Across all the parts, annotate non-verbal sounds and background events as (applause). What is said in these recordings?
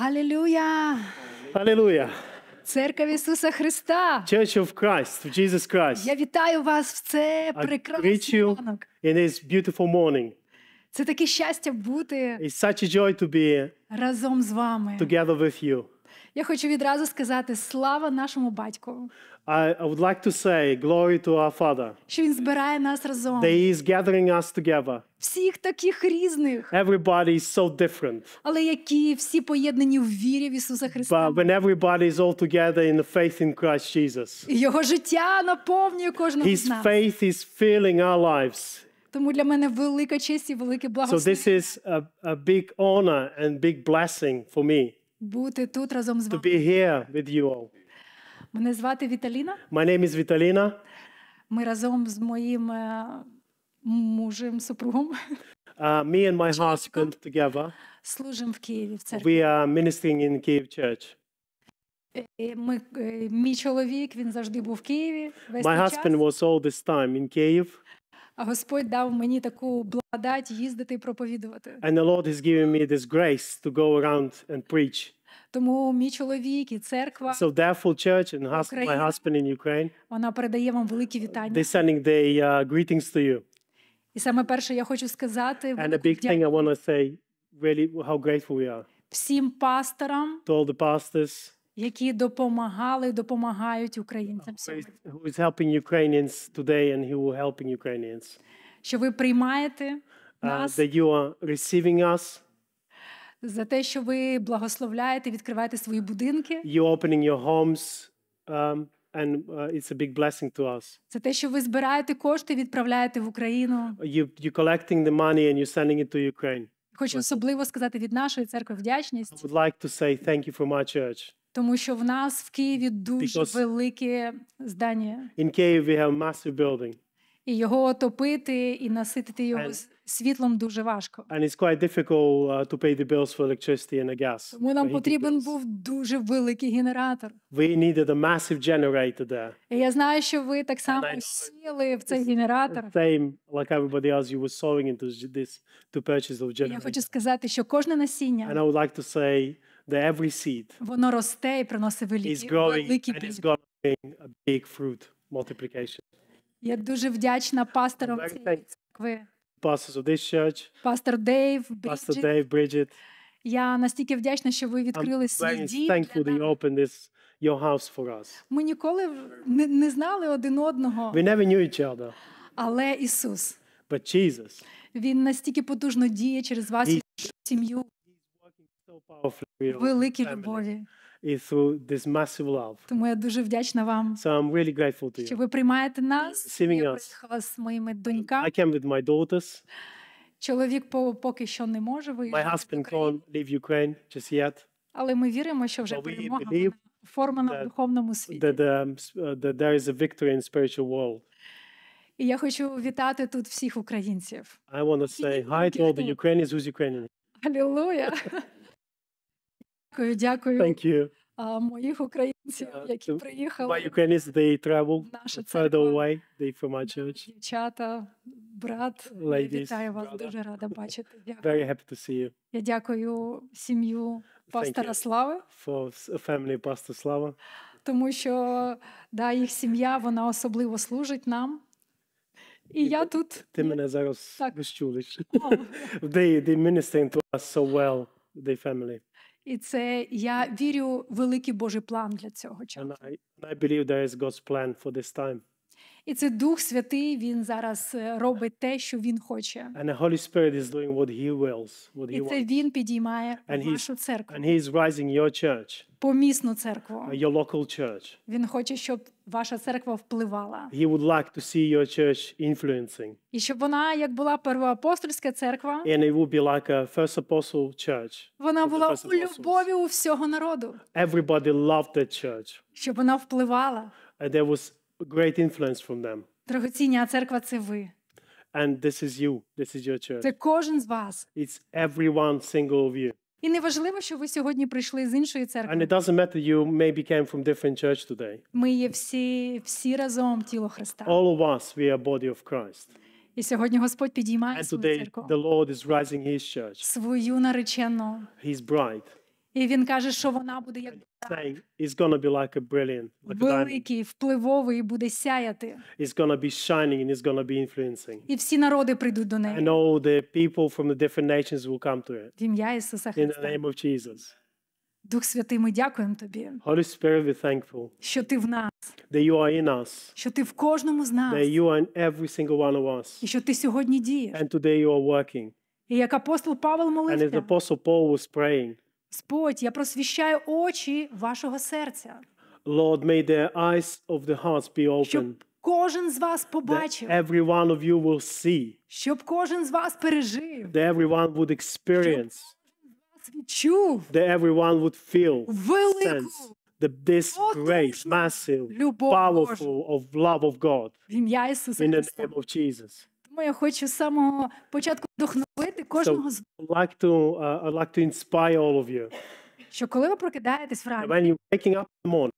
Hallelujah. Hallelujah. Церковь Ісуса Христа. Church of Christ, of Jesus Christ. Я вітаю вас в це I greet you ранок. in this beautiful morning. Це таке щастя бути It's such a joy to be разом з вами. together with you. Я хочу відразу сказати слава нашому батьку. I, would like to say glory to our father. Що він збирає нас разом. That he is gathering us together. Всіх таких різних. Everybody is so different. Але які всі поєднані в вірі в Ісуса Христа. But when everybody is all together in the faith in Christ Jesus. Його життя наповнює кожного з нас. His faith is filling our lives. Тому для мене велика честь і велике благословення. So this is a, a big honor and big blessing for me бути тут разом з to be here with you all. Мене звати Віталіна. My name is Vitalina. Ми разом з моїм мужем, супругом Uh, me and my husband together, служимо в Києві в церкві. we are ministering in Kyiv Church. Ми, мій чоловік, він завжди був в Києві. Весь My час. husband was all this time in Kyiv. А Господь дав мені таку благодать їздити і проповідувати. And the Lord has given me this grace to go around and preach. Тому мій чоловік і церква So therefore church and husband, my husband in Ukraine, вона передає вам великі вітання. they're sending the uh, greetings to you. І саме перше, я хочу сказати And a big thing I want to say, really, how grateful we are всім пасторам, to all the pastors, які допомагали, допомагають українцям сьогодні. Що ви приймаєте uh, нас, that you are receiving us, за те, що ви благословляєте, відкриваєте свої будинки. You opening your homes, um, and uh, it's a big blessing to us. Це те, що ви збираєте кошти, відправляєте в Україну. You, you collecting the money and you're sending it to Ukraine. Хочу особливо сказати від нашої церкви вдячність. I would like to say thank you for my church. Тому що в нас в Києві дуже Because велике здання. In Kyiv we have massive building. І його отопити і наситити його And- світлом дуже важко. and it's quite difficult to pay the bills for electricity and the gas. Тому нам потрібен bills. був дуже великий генератор. We needed a massive generator there. І я знаю, що ви так само сіли в цей генератор. Same like everybody else, you were sowing into this to purchase of І Я хочу сказати, що кожне And насіння, I would like to say the every seed воно росте і приносить великі, growing, великі and it's growing a big fruit multiplication. Я дуже вдячна пасторам цієї церкви. Pastors of this church. Пастор Дейв, Пастор Дейв, Бриджит. Я настільки вдячна, що ви відкрили свій дім. you opened this your house for us. Ми ніколи не, не знали один одного. We never knew each other. Але Ісус. But Jesus. Він настільки потужно діє через вас і сім'ю великій любові. Тому я дуже вдячна вам. So I'm really grateful to you. Що ви приймаєте нас? Я приїхала з моїми доньками. I came with my daughters. Чоловік поки що не може виїхати. My husband can't leave Ukraine just yet. Але ми віримо, що вже перемога оформлена в духовному світі. That, um, uh, that there is a victory in spiritual world. І я хочу вітати тут всіх українців. I want to say hi to all the Ukrainians who's Ukrainian. Алілуя! (laughs) Дякую, дякую. Thank you. А моїх українців, які приїхали My Ukrainians, they travel наша further away, they from our church. Дівчата, брат, Ladies, вітаю вас, brother. дуже рада бачити. (laughs) Дякую. Very happy to see you. Я дякую сім'ю пастора Слави. For family pastor Slava. Тому що да, їх сім'я, вона особливо служить нам. І я тут. Ти мене зараз розчулиш. (laughs) They, they ministering to us so well, their family. І це я вірю в великий Божий план для цього часу. And I, and I believe there is God's plan for this time. І це Дух Святий, він зараз робить те, що він хоче. And the Holy Spirit is doing what he wills, what he І це wants. він підіймає And вашу церкву. And he is rising your church, Помісну церкву. your local church. Він хоче, щоб ваша церква впливала. He would like to see your church influencing. І щоб вона, як була первоапостольська церква, And it would be like a first apostle church. вона була у любові у всього народу, Everybody loved that church. щоб вона впливала. And there was great influence from them. Дорогоціння церква це ви. And this is you. This is your church. Це кожен з вас. It's everyone single of you. І не що ви сьогодні прийшли з іншої церкви. And it doesn't matter you maybe came from different church today. Ми є всі всі разом тіло Христа. All of us we are body of Christ. І сьогодні Господь підіймає And свою today церкву. The Lord is rising his church. Свою наречену. His bride. І він каже, що вона буде як saying, it's gonna be like a brilliant, like a впливовий буде сяяти. It's gonna be shining and it's gonna be influencing. І всі народи прийдуть до неї. And all the people from the different nations will come to it. ім'я Ісуса Христа. In the name of Jesus. Дух Святий, ми дякуємо тобі. Holy Spirit, we're thankful. Що ти в нас. That you are in us. Що ти в кожному з нас. That you are in every single one of us. І що ти сьогодні дієш. And today you are working. І як апостол Павел молився. And as apostle Paul was praying. Господь, я просвіщаю очі вашого серця. Lord, may the eyes of the hearts be open. кожен з вас побачив. every one of you will see. Щоб кожен з вас пережив. That everyone would experience. Щоб відчув. That everyone would feel. Велику. Sense. The, this great, massive, powerful of love of God. В ім'я Ісуса Христа. In the name of Jesus. Тому я хочу з самого початку вдохновити кожного з so, like to uh, I'd like to inspire all of you. Що коли ви прокидаєтесь вранці, when you're waking up in the morning,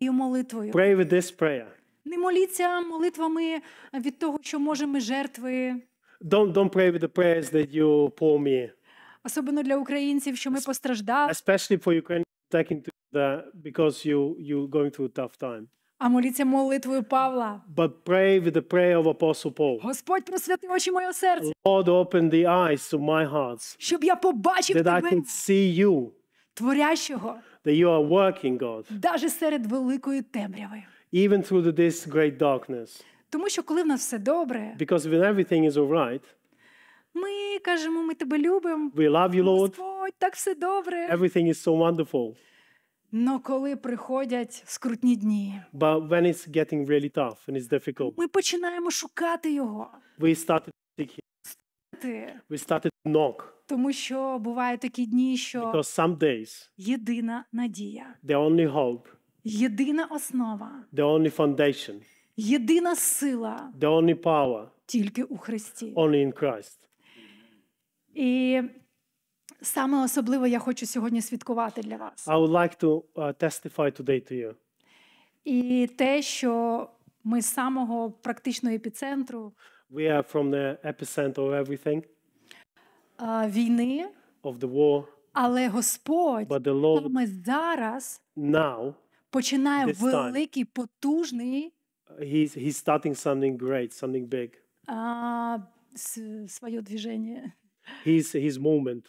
і молитвою. Pray with this prayer. Не моліться молитвами від того, що може жертви. Don't don't pray with the prayers that you pour me. Особливо для українців, що ми постраждали. Especially for Ukrainians taking to the because you you're going through a tough time. А моліться молитвою Павла. But pray with the prayer of Apostle Paul. Господь просвяти очі моє серце. Lord, open the eyes of my heart. Щоб я побачив that I can see you. Творящого. That you are working, God. Даже серед великої темряви. Even through this great darkness. Тому що коли в нас все добре. Because when everything is all right. Ми кажемо, ми тебе любимо. We love you, Lord. Господь, так все добре. Everything is so wonderful. Но коли приходять скрутні дні, But when it's getting really tough and it's difficult, ми починаємо шукати його. we started to seek him. We started to knock Тому що бувають такі дні, що because some days єдина надія, the only hope, єдина основа, the only foundation, єдина сила the only power, тільки у Христі. only in Christ. І Саме особливо я хочу сьогодні свідкувати для вас. I would like to uh, testify today to you. І те, що ми з самого практичного епіцентру We are from the epicenter of everything. Uh, війни, of the war. але Господь But the Lord саме зараз now, починає this time. потужний He's, he's starting something great, something big. uh, своє движення. His, his movement.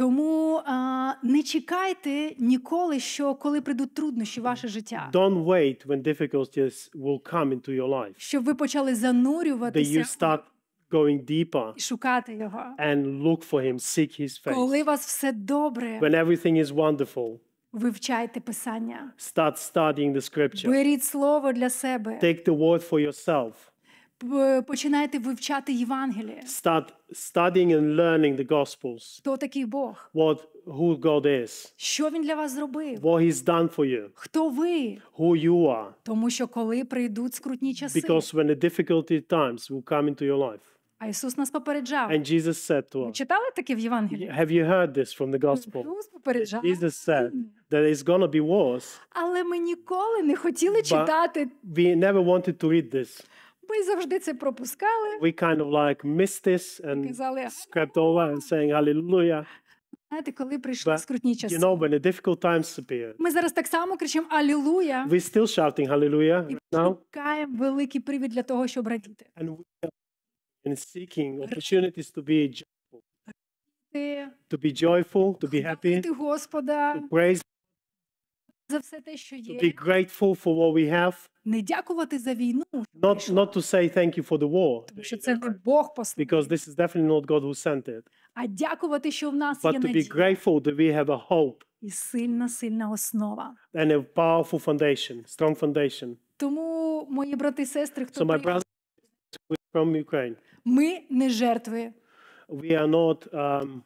Тому а, не чекайте ніколи, що коли прийдуть труднощі в ваше життя. Don't wait when difficulties will come into your life. Щоб ви почали занурюватися. That you start going deeper. шукати його. And look for him, seek his face. Коли у вас все добре. When everything is wonderful. Вивчайте писання. Start studying the scripture. Беріть слово для себе. Take the word for yourself починаєте вивчати Євангеліє. Start studying and learning the gospels. Хто такий Бог? What who God is. Що він для вас зробив? What he's done for you. Хто ви? Who you are. Тому що коли прийдуть скрутні часи. Because when the difficulty times will come into your life. А Ісус нас попереджав. And Jesus said to us. Ви читали таке в Євангелії? Have you heard this from the gospel? Ісус попереджав. Jesus said that it's gonna be wars. Але ми ніколи не хотіли читати. We never wanted to read this. Ми завжди це пропускали. We kind of like missed this and казали, scrapped over and saying hallelujah. Знаєте, коли прийшли скрутні часи. You know, when the difficult times appear. Ми зараз так само кричимо алілуя. We still shouting hallelujah now. Шукаємо великий привід для того, щоб радіти. And we are seeking opportunities to be joyful. To be joyful, to be happy. Господа. To praise за все те, що є. To be grateful for what we have не дякувати за війну. Not, not to say thank you for the war. Тому що це не Бог послав. Because this is definitely not God who sent it. А дякувати, що в нас But є to be grateful that we have a hope і сильна, сильна основа. and a powerful foundation, strong foundation. Тому, мої брати і сестри, хто So my brothers from Ukraine, ми не жертви, we are not um,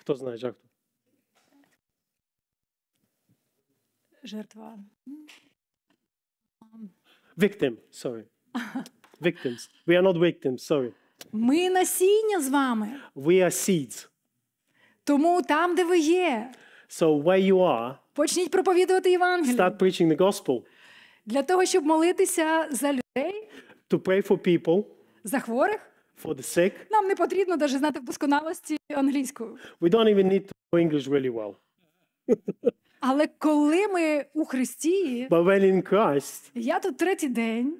хто знає, як жертва. Victim, sorry. Victims. We are not victims, sorry. Ми насіння з вами. We are seeds. Тому там, де ви є, So where you are, почніть проповідувати Євангеліє. start preaching the gospel. Для того, щоб молитися за людей, To pray for people, за хворих, for the sick. нам не потрібно навіть знати в досконалості англійську. We don't even need to know English really well. Але коли ми у Христі, But when in Christ, я тут третій день.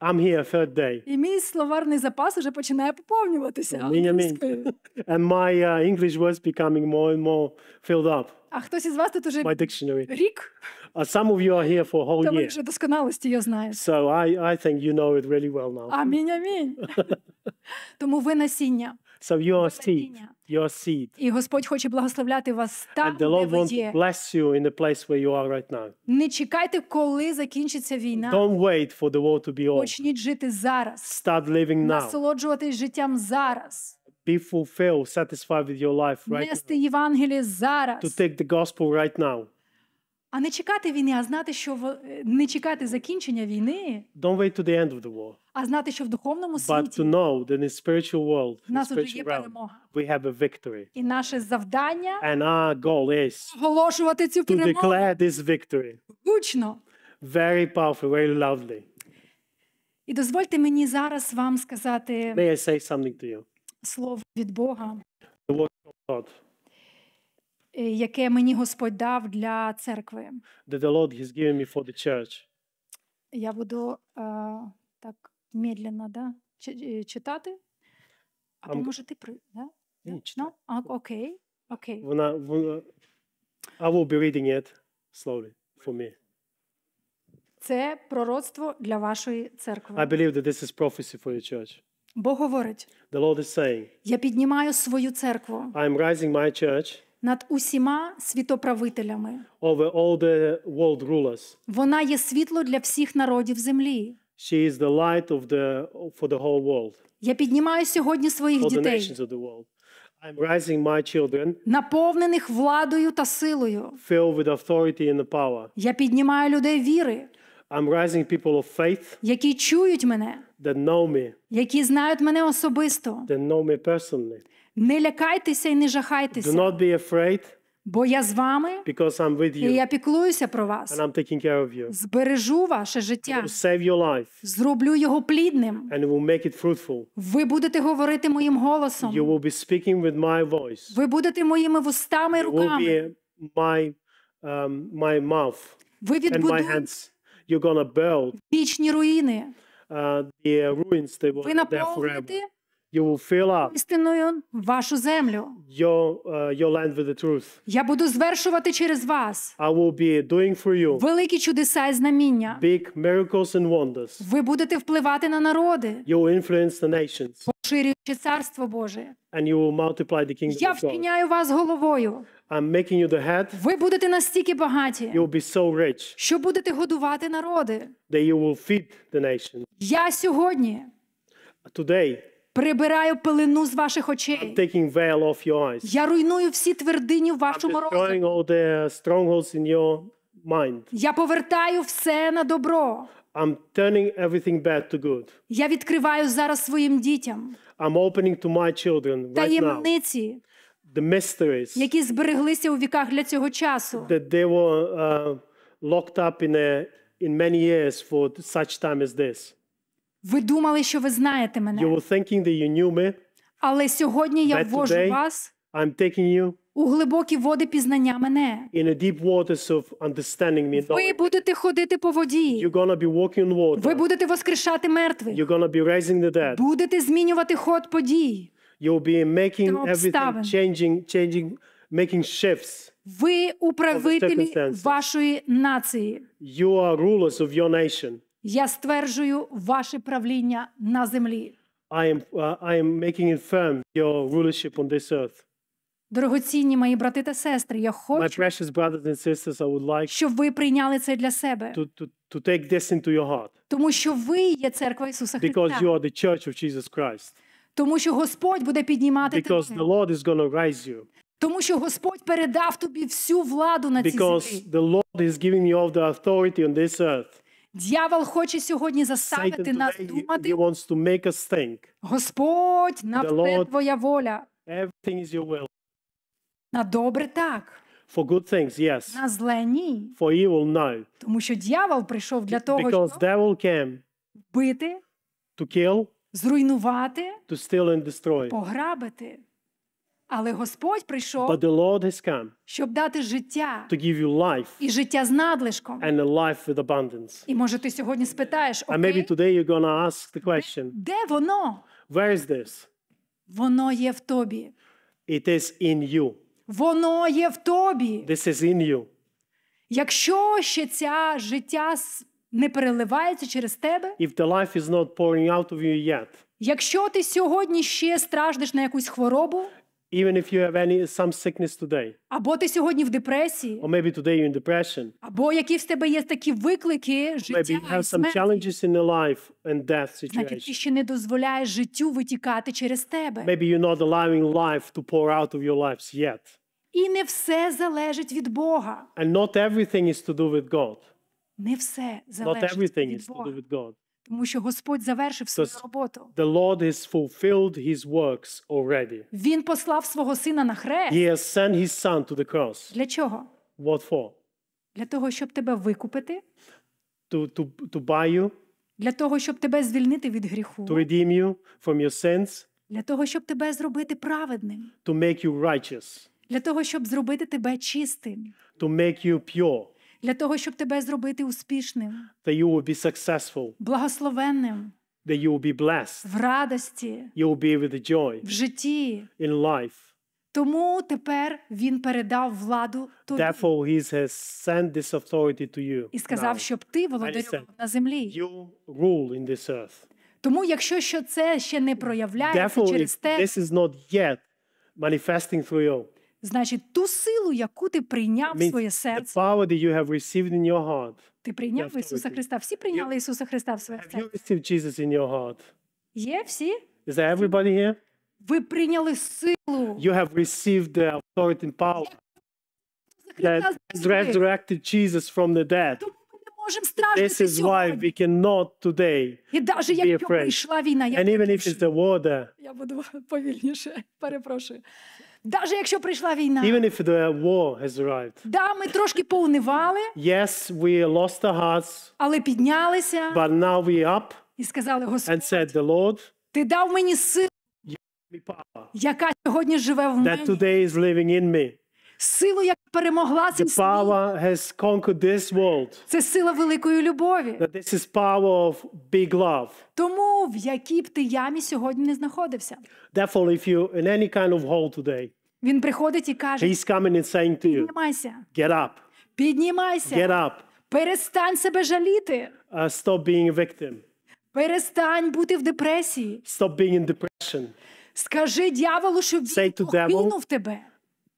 I'm here third day. І мій словарний запас уже починає поповнюватися. Mean, I mean. And my uh, English words becoming more and more filled up. А хтось із вас тут уже my dictionary. рік? Uh, some of you are here for a whole Тому year. вже досконалості його знаєш. So I, I think you know it really well now. Амінь, амінь. Тому ви насіння. So you are seed your seed. І Господь хоче благословляти вас там, And the де Lord ви є. bless you in the place where you are right now. Не чекайте, коли закінчиться війна. Don't wait for the war to be over. Почніть жити зараз. Start living now. Насолоджуватись життям зараз. Be fulfilled, satisfied with your life right now. Нести зараз. To take the gospel right now. А не чекати війни, а знати, що в е, не чекати закінчення війни. Don't wait to the end of the war. А знати, що в духовному світі But to know that in the spiritual world, in нас вже є перемога. We have a victory. І наше завдання And our goal is оголошувати цю перемогу. declare this victory. Гучно. Very powerful, very lovely. І дозвольте мені зараз вам сказати May I say something to you? слово від Бога. The word of God яке мені Господь дав для церкви. That the Lord has given me for the church. Я буду uh, так медленно, да, читати. А um, може ти при, да? Ні, no? Окей, окей. Вона, вона, I will be reading it slowly for me. Це пророцтво для вашої церкви. I believe that this is prophecy for your church. Бог говорить. The Lord is saying. Я піднімаю свою церкву. I am rising my church над усіма світоправителями. Over all the world rulers. Вона є світло для всіх народів землі. She is the light of the for the whole world. Я піднімаю сьогодні своїх for дітей. The nations of the world. I'm raising my children, наповнених владою та силою. Filled with authority and power. Я піднімаю людей віри. I'm raising people of faith, які чують мене, that know me, які знають мене особисто, that know me personally. Не лякайтеся і не жахайтеся. Do not be afraid. Бо я з вами, Because I'm with you. і я піклуюся про вас, And I'm taking care of you. збережу ваше життя, I will save your life. зроблю його плідним. And will make it fruitful. Ви будете говорити моїм голосом. You will be speaking with my voice. Ви будете моїми вустами і руками. You will be my, um, my mouth. Ви відбудуєте You're gonna build. вічні руїни. Uh, the ruins, they were Ви наповните you will fill up істиною вашу землю. Your, uh, your land with the truth. Я буду звершувати через вас. I will be doing for you великі чудеса і знаміння. Big miracles and wonders. Ви будете впливати на народи. You will influence the nations. Поширюючи царство Боже. And you will multiply the kingdom Я вчиняю вас головою. I'm making you the head. Ви будете настільки багаті. You will be so rich. Що будете годувати народи. That you will feed the nations. Я сьогодні. Today. Прибираю пилину з ваших очей. I'm taking veil off your eyes. Я руйную всі твердині в вашому I'm all the strongholds in your mind. Я повертаю все на добро. I'm turning everything bad to good. Я відкриваю зараз своїм дітям. I'm opening to my children right Таємниці, now. The mysteries. Які збереглися у віках для цього часу. That they were uh, locked up in a, in many years for such time as this. Ви думали, що ви знаєте You were thinking that you knew me. але сьогодні я ввожу вас I'm taking you у глибокі води пізнання мене. in a deep waters of understanding me. Ви будете ходити по воді, You're gonna be walking on ви water. будете воскрешати мертвих, You're gonna be raising the dead. будете змінювати ход подій. You'll be making everything, changing, changing, making shifts. Ви управителі вашої нації. You are rulers of your nation. Я стверджую ваше правління на землі. I am, uh, I am making it firm your rulership on this earth. Дорогоцінні мої брати та сестри, я хочу, sisters, like щоб ви прийняли це для себе, to, to, to take this into your heart тому що ви є церква Ісуса because you are the church of Jesus Christ. тому що Господь буде піднімати Because the Lord is going to raise you. тому що Господь передав тобі всю владу на цій Because the Lord is giving you all the authority on this earth. Дьявол хоче сьогодні заставити нас думати. He wants to make us think. Господь, на все твоя воля. Everything is your will. На добре так. For good things, yes. На зле ні. For evil, no. Тому що дьявол прийшов для того, Because щоб devil came вбити, to kill, зруйнувати, to steal and destroy, пограбити. Але Господь прийшов, But the Lord has come щоб дати життя to give you life і життя з надлишком. and a life with abundance. І може ти сьогодні спитаєш, And maybe today you're gonna ask the question, де воно? where is this? Воно є в тобі. It is in you. Воно є в тобі. This is in you. Якщо ще ця життя не переливається через тебе, If the life is not pouring out of you yet, якщо ти сьогодні ще страждеш на якусь хворобу, Even if you have any some sickness today. Або ти сьогодні в депресії. Or maybe today you're in depression. Або які в тебе є такі виклики життя maybe you have some challenges in your life and death situation. Значить, ти ще не дозволяєш життю витікати через тебе. Maybe you're not allowing life to pour out of your lives yet. І не все залежить від Бога. And not everything is to do with God. Не все залежить Not everything від Бога. is to do with God. Тому що Господь завершив свою роботу. The Lord has fulfilled his works already. Він послав свого сина на хрест. He has sent his son to the cross. Для чого? What for? Для того, щоб тебе викупити. To, to, to buy you. Для того, щоб тебе звільнити від гріху. To redeem you from your sins. Для того, щоб тебе зробити праведним. To make you righteous. Для того, щоб зробити тебе чистим. To make you pure для того, щоб тебе зробити успішним. That you will be successful. Благословенним. That you will be blessed. В радості. You will be with the joy. В житті. In life. Тому тепер він передав владу тобі. Therefore he has sent this authority to you. І сказав, щоб ти володарював на землі. You rule in this earth. Тому якщо що це ще не проявляється Therefore, через те, this is not yet manifesting through you. Значить, ту силу, яку ти прийняв в своє серце. power that you have received in your heart. Ти прийняв в Ісуса Христа. Всі прийняли Ісуса Христа в своє серце. Have you received Jesus in your heart? Є всі? Is there everybody here? Ви прийняли силу. You have received the authority and power that resurrected Jesus from the dead. This is why we cannot today І даже And even if it's the water. Я буду повільніше, перепрошую. Даже якщо прийшла війна, even if the war has arrived. да, ми трошки поунивали, Yes, we lost our hearts, але піднялися but now we up і сказали, and said, The Lord, ти дав мені силу, яка сьогодні живе в that today is living in me. силу, перемогла цей світ. power has conquered this world. Це сила великої любові. That this is power of big love. Тому в якій б ти ямі сьогодні не знаходився. Therefore, if you in any kind of hole today, він приходить і каже, He's coming and saying to you, піднімайся, get up, піднімайся, get up, перестань себе жаліти, uh, stop being a victim, перестань бути в депресії, stop being in depression, скажи дьяволу, що він покинув тебе,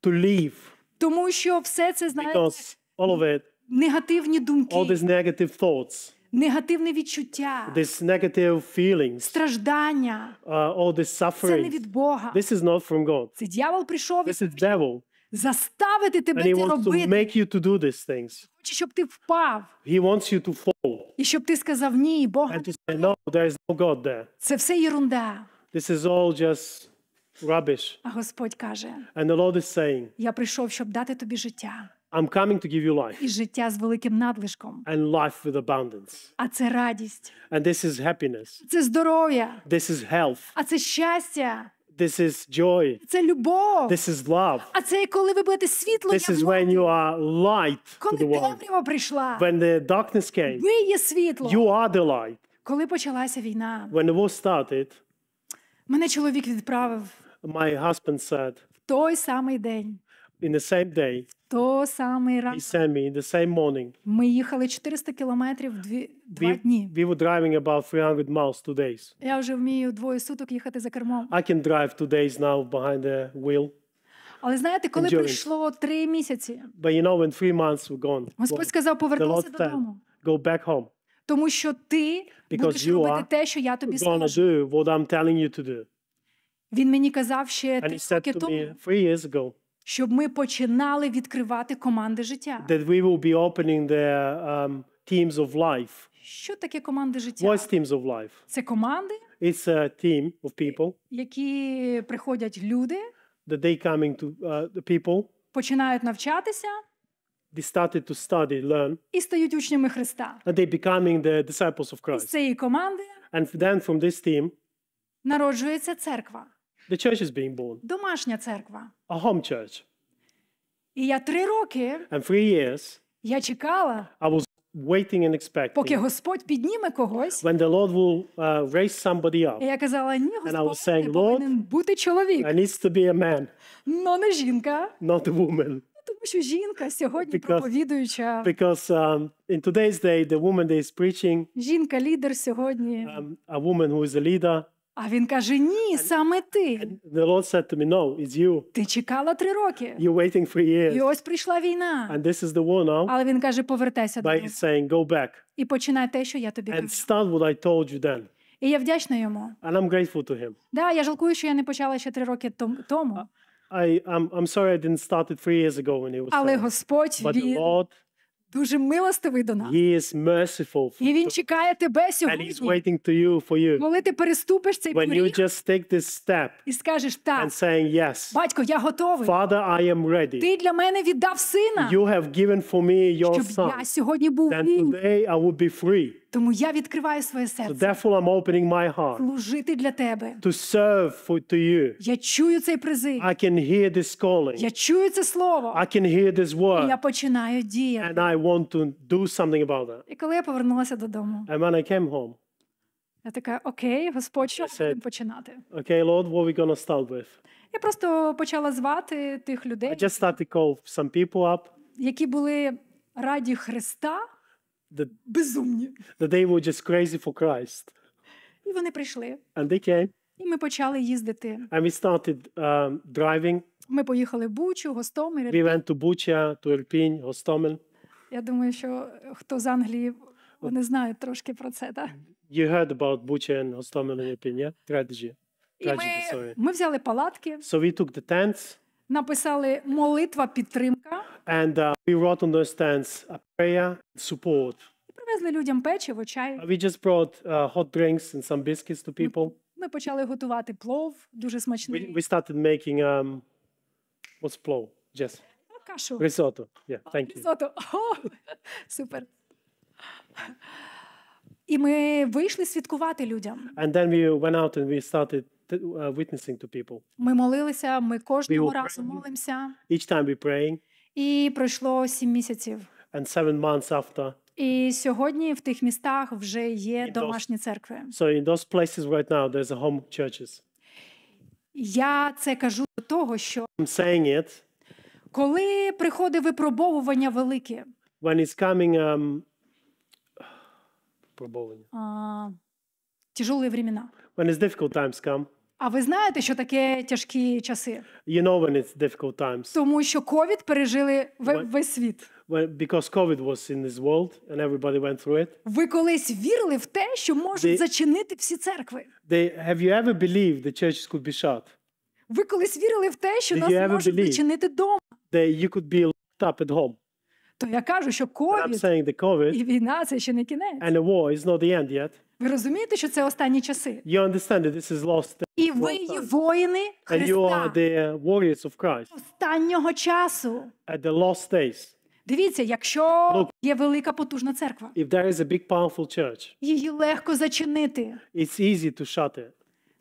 to leave, тому що все це знаєте, Because all of it, негативні думки, all these negative thoughts, негативне відчуття, this negative feelings, страждання, uh, all this suffering, це не від Бога. This is not from God. Це дьявол прийшов This is devil. заставити тебе And he wants to make you to do these things. Хоче, щоб ти впав, He wants you to fall і щоб ти сказав ні, Бога and to say, no, there is no God there. це все єрунда. This is all just rubbish. А Господь каже, And the Lord is saying, я прийшов, щоб дати тобі життя. I'm coming to give you life. І життя з великим надлишком. And life with abundance. А це радість. And this is happiness. Це здоров'я. This is health. А це щастя. This is joy. Це любов. This is love. А це коли ви будете світло This is when you are light to the world. Коли темрява прийшла. When the darkness came. Ви є світло. You are the light. Коли почалася війна. When the war started. Мене чоловік відправив my husband said, в той самий день, in the same day, в той самий he sent me in the same morning. Ми їхали 400 кілометрів дві, два We, дні. we were driving about 300 miles two days. Я вже вмію двоє суток їхати за кермом. I can drive two days now behind the wheel. Але знаєте, коли Endurance. прийшло три місяці, But you know, when three months, we're gone. Господь Well, сказав, the Lord said, go back home. Тому що ти Because будеш you робити are те, що я тобі скажу. do what I'm telling you to do. Він мені казав ще And he said to me three years ago, щоб ми починали відкривати команди життя. That we will be opening the um, teams of life. Що таке команди життя? What's teams of life? Це команди? It's a team of people. Які приходять люди? That they coming to uh, the people. Починають навчатися. They started to study, learn. І стають учнями Христа. And they becoming the disciples of Christ. Із цієї команди. And then from this team народжується церква. The church is being born. Домашня церква. A home church. І я три роки And three years, я чекала, I was waiting and expecting, поки Господь підніме когось. When the Lord will, uh, raise somebody up. І я казала, ні, Господь, and I was saying, Lord, бути чоловік. I need to be a man. Но не жінка. Not a woman. Тому що жінка сьогодні because, проповідуюча. Because um, in today's day the woman that is preaching. Жінка лідер сьогодні. Um, a woman who is a leader. А він каже: Ні, саме ти. The Lord said to me, No, it's you. Ти чекала три роки. You're waiting for years. І ось прийшла війна. And this is the war now. Але він каже: повертайся By saying, go back. І починай те, що я тобі And кажу. start what I told you then. І я вдячна йому. And I'm grateful to him. Да, я жалкую, що я не почала ще три роки тому. I, I'm, I'm sorry I didn't start it three years ago when he was Але Господь But the Lord Дуже милостивий до нас. He is merciful. І він чекає тебе сьогодні. And he's waiting to you for you. Коли ти переступиш цей When поріг you just take this step і скажеш так. And saying yes. Батько, я готовий. Father, I am ready. Ти для мене віддав сина. You have given for me your Щоб son. я сьогодні був Then вільний. today I will be free. Тому я відкриваю своє серце. So therefore I'm opening my heart. Служити для тебе. To serve for, to you. Я чую цей призив. I can hear this calling. Я чую це слово. I can hear this word. І я починаю діяти. And I want to do something about that. І коли я повернулася додому. And when I came home. Я така, окей, Господь, що будемо починати? Окей, okay, Lord, what are we gonna start with? Я просто почала звати тих людей. I just started call some people up. Які були раді Христа the, Безумні. That they were just crazy for Christ. І вони прийшли. And they came. І ми почали їздити. And we started um, driving. Ми поїхали в Бучу, Гостомель. We went to Bucha, to Irpin, Гостомель. Я думаю, що хто з Англії, вони знають трошки про це, так? You heard about Bucha and Hostomel and Irpin, yeah? Tragedy. Tragedy, І ми, sorry. ми взяли палатки. So we took the tents написали молитва підтримка. And uh, we wrote on those stands a prayer and support. Привезли людям печиво, чай. We just brought uh, hot drinks and some biscuits to people. Ми почали готувати плов, дуже смачний. We, we started making um what's plov? Yes. Кашу. Risotto. Yeah, thank you. Risotto. О, супер. І ми вийшли святкувати людям. And then we went out and we started Uh, witnessing to people. Ми молилися, ми кожного разу молимося. Each time we praying. І пройшло сім місяців. And seven months after. І сьогодні в тих містах вже є домашні церкви. So in those places right now there's a home churches. Я це кажу до того, що I'm saying it. Коли приходить випробовування велике. When it's coming um пробования. Uh, тяжелые времена. When it's difficult times come. А ви знаєте, що таке тяжкі часи? You know when it's difficult times. Тому що ковід пережили весь світ. Because COVID was in this world and everybody went through it. Ви колись вірили в те, що можуть зачинити всі церкви? They, have you ever believed the churches could be shut? Ви колись вірили в те, що нас можуть зачинити дома? That you could be locked up at home. То я кажу, що ковід і війна це ще не кінець. And the war is not the end yet. Ви розумієте, що це останні часи? You understand that this is last І ви є воїни And you are Христа the warriors of Christ останнього часу. at the last days. Дивіться, якщо є велика потужна церква, If there is a big, powerful church, її легко зачинити. it's easy to shut it.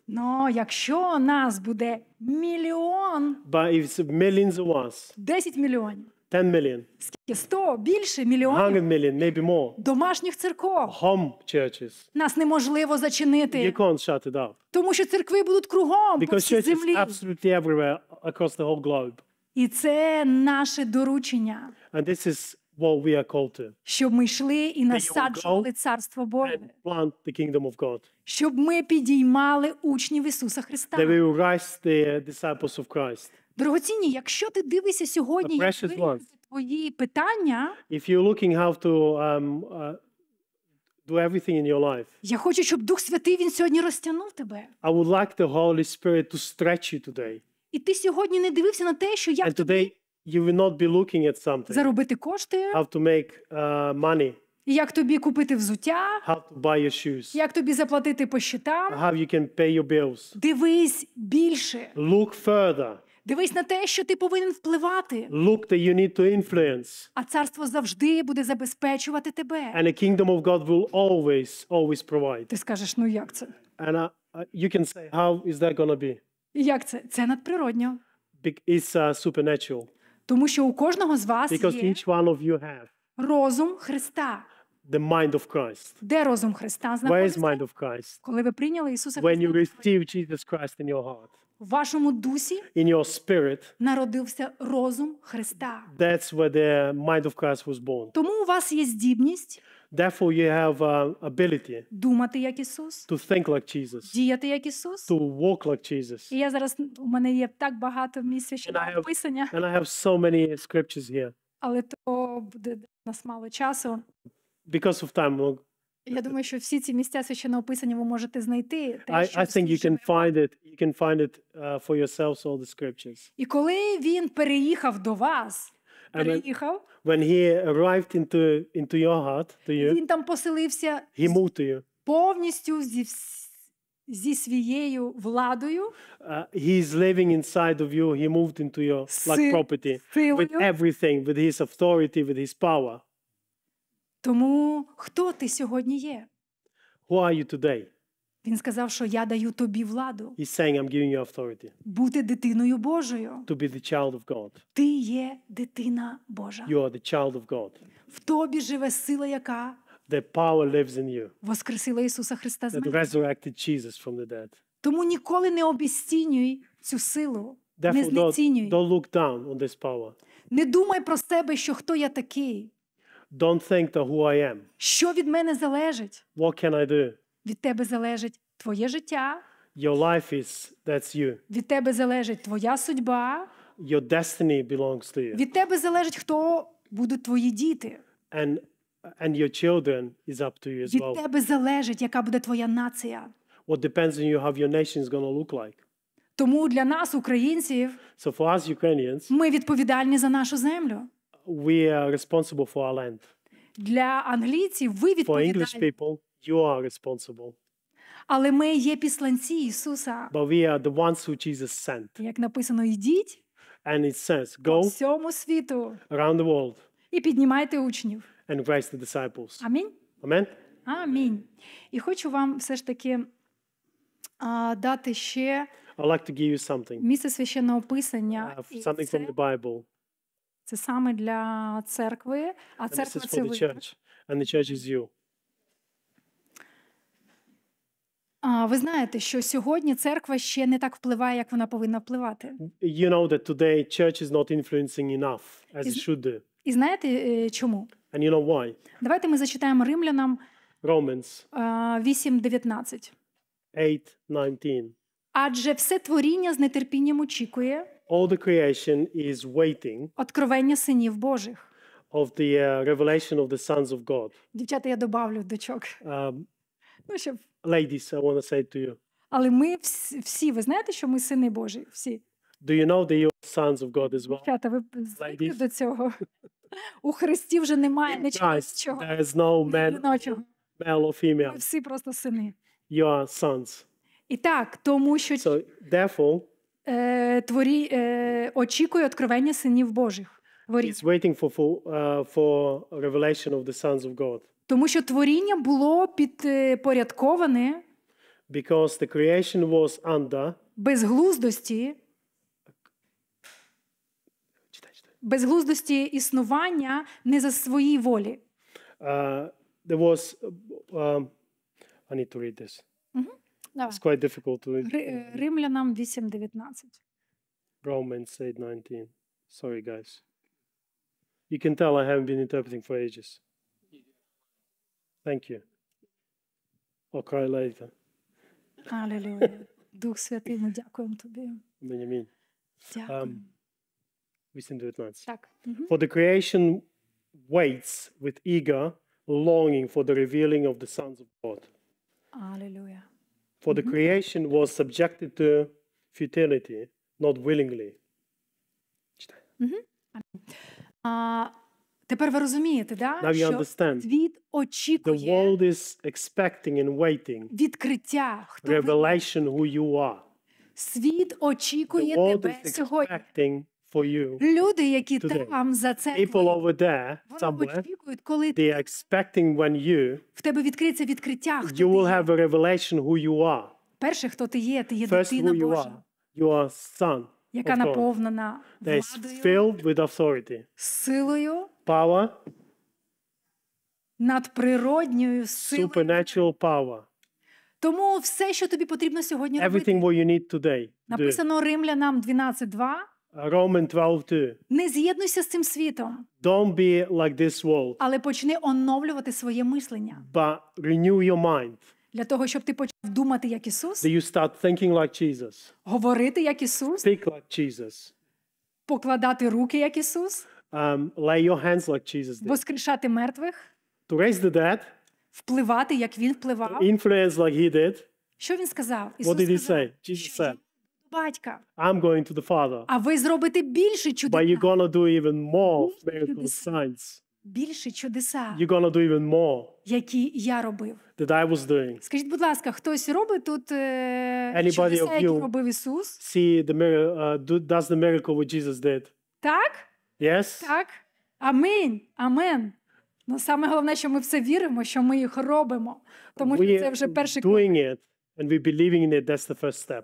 Но якщо нас буде мільйон, But if it's millions of us, 10 мільйонів, 10 million. Скільки? 100, більше, мільйонів 100 million, maybe more. домашніх церков. Home churches. Нас неможливо зачинити. You can't shut it up. Тому що церкви будуть кругом по всій землі. absolutely everywhere across the whole globe. І це наше доручення. And this is what we are called to. Щоб ми йшли і насаджували царство Боже. Plant the kingdom of God. Щоб ми підіймали учнів Ісуса Христа. That we will rise the disciples of Christ. Дорогоцінні, якщо ти дивишся сьогодні, як твої питання, if you're looking how to um, uh, do everything in your life. Я хочу, щоб Дух Святий він сьогодні розтягнув тебе. I would like the Holy Spirit to stretch you today. І ти сьогодні не дивився на те, що як And today you will not be looking at something. Заробити кошти. How to make uh, money. Як тобі купити взуття? How to buy your shoes. Як тобі заплатити по щитам? How you can pay your bills. Дивись більше. Look further. Дивись на те, що ти повинен впливати. Look that you need to influence. А царство завжди буде забезпечувати тебе. And the kingdom of God will always, always provide. Ти скажеш, ну як це? And I, you can say, how is that gonna be? як це? Це надприродньо. It's uh, supernatural. Тому що у кожного з вас Because є each one of you have. розум Христа. The mind of Christ. Де розум Христа знаходиться? Where is mind of Christ? Коли ви прийняли Ісуса Христа. When you receive Jesus Christ in your heart вашому дусі in your spirit, народився розум Христа. That's where the mind of Christ was born. Тому у вас є здібність Therefore you have uh, ability думати як Ісус, to think like Jesus, діяти як Ісус, to walk like Jesus. І я зараз у мене є так багато місць священного писання. And I have so many scriptures here. Але то буде нас мало часу. Because of time, we'll я думаю, що всі ці місця священного писання ви можете знайти. Те, I, I think you can find it, you can find it uh, for yourselves all the scriptures. І коли він переїхав до вас, переїхав, when he arrived into, into your heart, to you, він там поселився he moved to you. повністю зі зі своєю владою. Uh, he is living inside of you. He moved into your like property with everything, with his authority, with his power. Тому хто ти сьогодні є? Who are you today? Він сказав, що я даю тобі владу. He's saying, I'm giving you authority. Бути дитиною Божою. To be the child of God. Ти є дитина Божа. You are the child of God. В тобі живе сила, яка The power lives in you. Воскресила Ісуса Христа з мертвих. resurrected Jesus from the dead. Тому ніколи не обіцінюй цю силу. Therefore, не знецінюй. Don't, don't look down on this power. Не думай про себе, що хто я такий. Don't think that who I am. Що від мене залежить? What can I do? Від тебе залежить твоє життя. Your life is that's you. Від тебе залежить твоя судьба. Your destiny belongs to you. Від тебе залежить хто будуть твої діти. And and your children is up to you as well. Від тебе залежить, яка буде твоя нація. What depends on you how your nation is going to look like. Тому для нас, українців, so for us, ми відповідальні за нашу землю we are responsible for our land. Для англійців ви For English people, you are responsible. але ми є післанці Ісуса. But we are the ones who Jesus sent. Як написано, йдіть And it says, по go всьому світу around the world і піднімайте учнів. and raise the disciples. Амінь. Amen? Амінь. І хочу вам все ж таки а, дати ще I'd like to give you something. місце священного писання. Uh, something це from the Bible. Це саме для церкви, а церква це ви. Church, and the church is you. А, ви знаєте, що сьогодні церква ще не так впливає, як вона повинна впливати. You know that today church is not influencing enough as it should do. І знаєте е, чому? And you know why? Давайте ми зачитаємо римлянам Romans 8:19. 8:19. Адже все творіння з нетерпінням очікує all the creation is waiting Откровення синів Божих. of the uh, revelation of the sons of God. Дівчата, я добавлю дочок. Um, Ну, щоб... ladies, I want to say to you, Але ми всі, ви знаєте, що ми сини Божі, всі. do you know that you are sons of God as well? Дівчата, ви звикли до цього. У Христі вже немає нічого there is no man, male or female. Ми всі просто сини. You are sons. І так, тому що So therefore, е, творі, е, очікує откровення синів Божих. It's waiting for, for, uh, for revelation of the sons of God. Тому що творіння було підпорядковане Because the creation was under безглуздості безглуздості існування не за свої волі. Uh, there was, uh, um, I need to read this. Mm-hmm. Давай. It's quite difficult to. read. Э, римлянам 8.19. Romans 8.19. Sorry, guys. You can tell I haven't been interpreting for ages. Thank you. I'll cry later. Hallelujah. Дух Святий, ми дякуємо тобі. Benjamin. Дякую. Um, 8.19. Так. For the creation waits with eager longing for the revealing of the sons of God. Hallelujah. For the creation was subjected to futility, not willingly. Читаю. А, тепер ви розумієте, да? Now you understand. The world is expecting and waiting відкриття. ви? revelation who you are. Світ The world тебе is сьогодні for you. Люди, які today. там за церквою, People over there, вони somewhere, очікують, коли they are expecting when you, в тебе відкриється відкриття, хто you ти will є. have a revelation who you are. Перше, хто ти є, ти є First, дитина who you Божа, are. You are son, яка of God, наповнена that is владою, filled with authority, силою, power, надприродньою силою. supernatural power. Тому все, що тобі потрібно сьогодні Everything робити, what you need today. to do. написано Римлянам 12.2, Roman 12.2. Не з'єднуйся з цим світом, Don't be like this world, але почни оновлювати своє мислення but renew your mind. для того, щоб ти почав думати як Ісус, That you start thinking like Jesus, говорити як Ісус, speak like Jesus, покладати руки як Ісус, um, lay your hands like Jesus did. воскрешати мертвих, To raise the dead, впливати як Він впливав. influence like he did. Що він сказав? Ісус What did he сказав, say? Jesus що said, батька. I'm going to the Father. А ви зробите більше чудес. But you're gonna do even more miracles, signs. Більше чудеса. You're gonna do even more. Які я робив. That I was doing. Скажіть, будь ласка, хтось робить тут Anybody чудеса, які робив Ісус? See the miracle, uh, does the miracle what Jesus did. Так? Yes? Так. Амінь. Амен. Ну, саме головне, що ми все віримо, що ми їх робимо, тому що це вже перший крок. Doing it and we're believing in it, that's the first step.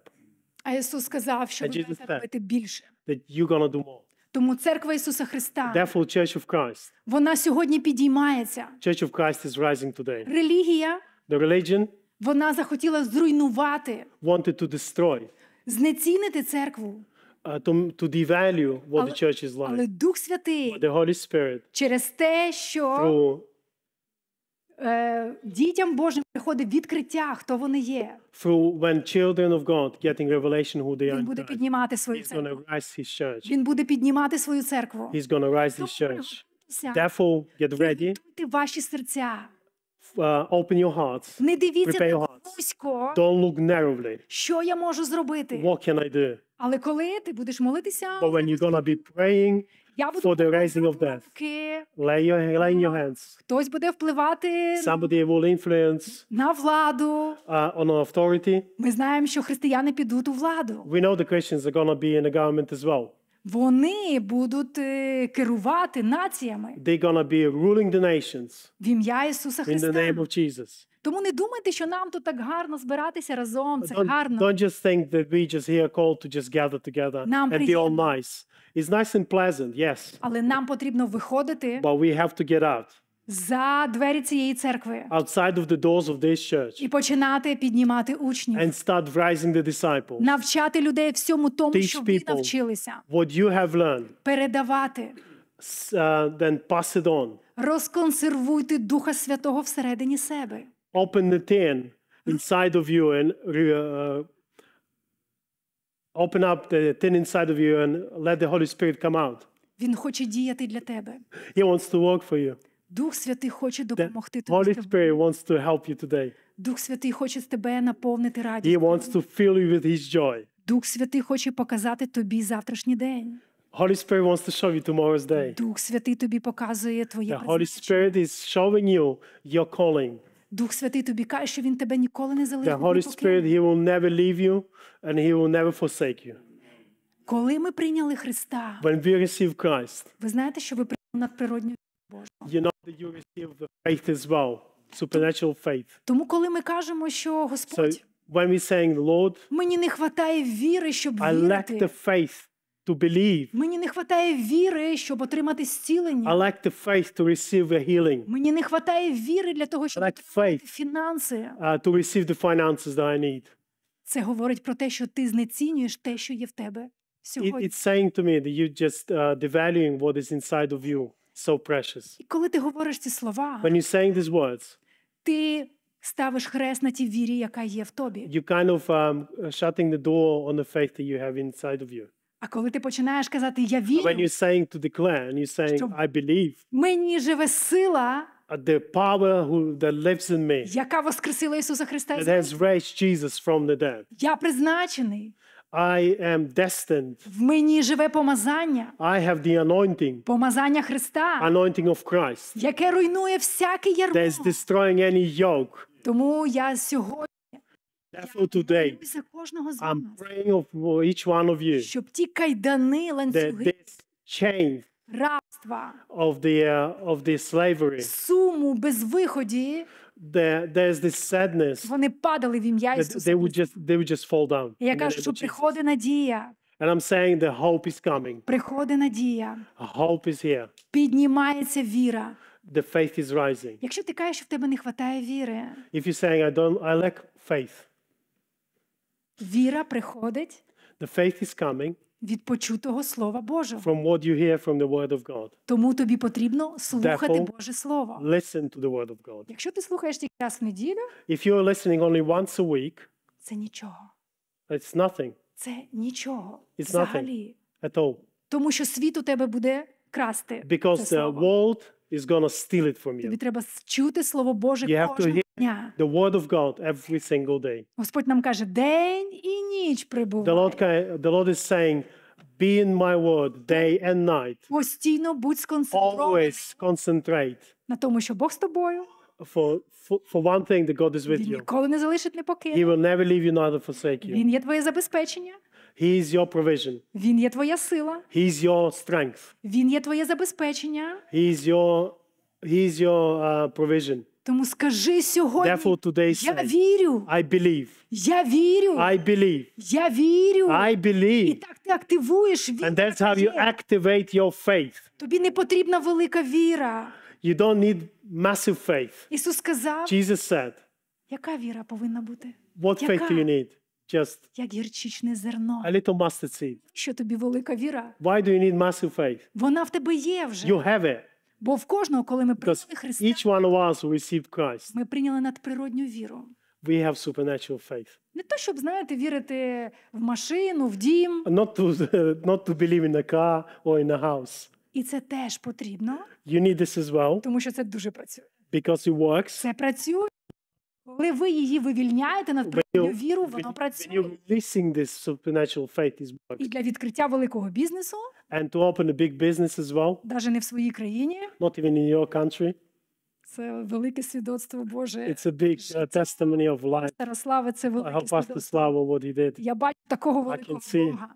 А Ісус сказав, що ви маєте робити більше. That you're gonna do more. Тому церква Ісуса Христа Therefore, Church of Christ. вона сьогодні підіймається. Church of Christ is rising today. Релігія The religion вона захотіла зруйнувати, wanted to destroy. знецінити церкву. Uh, to, to devalue what але, the church is like. Але Дух Святий But the Holy Spirit, через те, що through Дітям Божим приходить відкриття, хто вони є. when children of God getting revelation who they are. Він буде піднімати свою церкву. Він буде піднімати свою церкву. He's gonna rise his church. Therefore, get ready. ваші серця. Uh, open your hearts. Не дивіться your вузько. Don't look narrowly. Що я можу зробити? What can I do? Але коли ти будеш молитися, But when you're gonna be praying, я буду for the raising of death. руки. Lay your, lay in your hands. Хтось буде впливати Somebody will influence на владу. uh, on authority. Ми знаємо, що християни підуть у владу. We know the Christians are going to be in the government as well. Вони будуть керувати націями They're going to be ruling the nations в ім'я Ісуса in the name of Jesus. Тому не думайте, що нам тут так гарно збиратися разом. Це Don't, гарно. don't just think that we just here called to just gather together Нам and be all nice. It's nice and pleasant, yes. Але нам потрібно виходити But we have to get out. за двері цієї церкви outside of the doors of this church і починати піднімати учнів, and start raising the disciples. навчати людей всьому тому, Teach що ви навчилися, what you have learned, передавати, uh, then pass it on. розконсервуйте Духа Святого всередині себе. Open the tin inside of you and uh, Open up the thing inside of you and let the Holy Spirit come out. Він хоче діяти для тебе. He wants to work for you. Дух Святий хоче допомогти тобі. Holy Spirit wants to help you today. Дух Святий хоче з тебе наповнити He wants to fill you with his joy. Дух Святий хоче показати тобі завтрашній день. Holy Spirit wants to show you tomorrow's day. Дух Святий тобі показує твоє The Holy Spirit is showing you your calling. Дух Святий тобі каже, що він тебе ніколи не залишить. The Holy Spirit, he will never leave you and he will never forsake you. Коли ми прийняли Христа, When we receive Christ, ви знаєте, що ви прийняли надприродню Божу. You know that you receive the faith as well, supernatural faith. Тому коли ми кажемо, що Господь, so, when we saying, Lord, мені не вистачає віри, щоб вірити. I lack the faith to believe. Мені не хватає віри, щоб отримати зцілення. I lack the faith to receive the healing. Мені не хватає віри для того, щоб I фінанси. to receive the finances that I need. Це говорить про те, що ти знецінюєш те, що є в тебе сьогодні. it's saying to me that you're just uh, devaluing what is inside of you. So precious. І коли ти говориш ці слова, When you're saying these words, ти ставиш хрест на тій вірі, яка є в тобі. You kind of um, shutting the door on the faith that you have inside of you. А коли ти починаєш казати я вірю, when you're saying to the clan, you're saying I believe. Мені живе сила, the power who, that lives in me. Яка воскресила Ісуса Христа. That has raised Jesus from the dead. Я призначений. I am destined. В мені живе помазання. I have the anointing. Помазання Христа. Anointing of Christ. Яке руйнує всякий ярмо. That is destroying any yoke. Тому я сьогодні Therefore today, i I'm praying of for each one of you that this chain of the uh, of the slavery, суму, there, there's this sadness that they would just they would just fall down. And I'm saying the hope is coming. Hope is here. The faith is rising. If you're saying I don't, I lack faith, Віра приходить. The faith is coming. Від почутого слова Божого. From what you hear from the word of God. Тому тобі потрібно слухати Therefore, Боже слово. Listen to the word of God. Якщо ти слухаєш тільки раз в неділю, if you are listening only once a week, це нічого. It's nothing. Це нічого. It's взагалі. nothing. At all. Тому що світ у тебе буде красти. Because the world is gonna steal it from you. Тобі треба чути слово Боже you have кожного to дня. The word of God every single day. Господь нам каже, день і ніч прибуває. The Lord, the Lord is saying, be in my word day and night. Постійно будь сконцентрований. Always concentrate. На тому, що Бог з тобою. For, for, for one thing, that God is with you. He will never leave you, neither forsake you. Він є твоє забезпечення. He is your provision. Він є твоя сила. He is your strength. Він є твоє забезпечення. He is your, he is your uh, provision. Тому скажи сьогодні, Therefore, today say, вірю, I believe. я вірю, I believe. я вірю. I believe. І так ти активуєш віру. And that's how you activate your faith. Тобі не потрібна велика віра. You don't need massive faith. Ісус сказав, Jesus said, яка віра повинна бути? What яка? faith do you need? just як гірчичне зерно. a little mustard seed. Що тобі велика віра? Why do you need massive faith? Вона в тебе є вже. You have it Бо в кожного, коли ми because прийняли Христа, each one of us who received Christ, ми прийняли надприродню віру. we have supernatural faith. Не то, щоб, знаєте, вірити в машину, в дім. Not to not to believe in a car or in a house. І це теж потрібно, You need this as well тому що це дуже працює. because it works. Це працює. Коли ви її вивільняєте над природною віру, воно працює. supernatural faith is blocked. І для відкриття великого бізнесу. And to open a big business as well. Даже не в своїй країні. Not even in your country. Це велике свідоцтво Боже. It's a big uh, testimony of life. Старослава, це велике I свідоцтво. Слава, what he did. Я бачу такого великого Бога.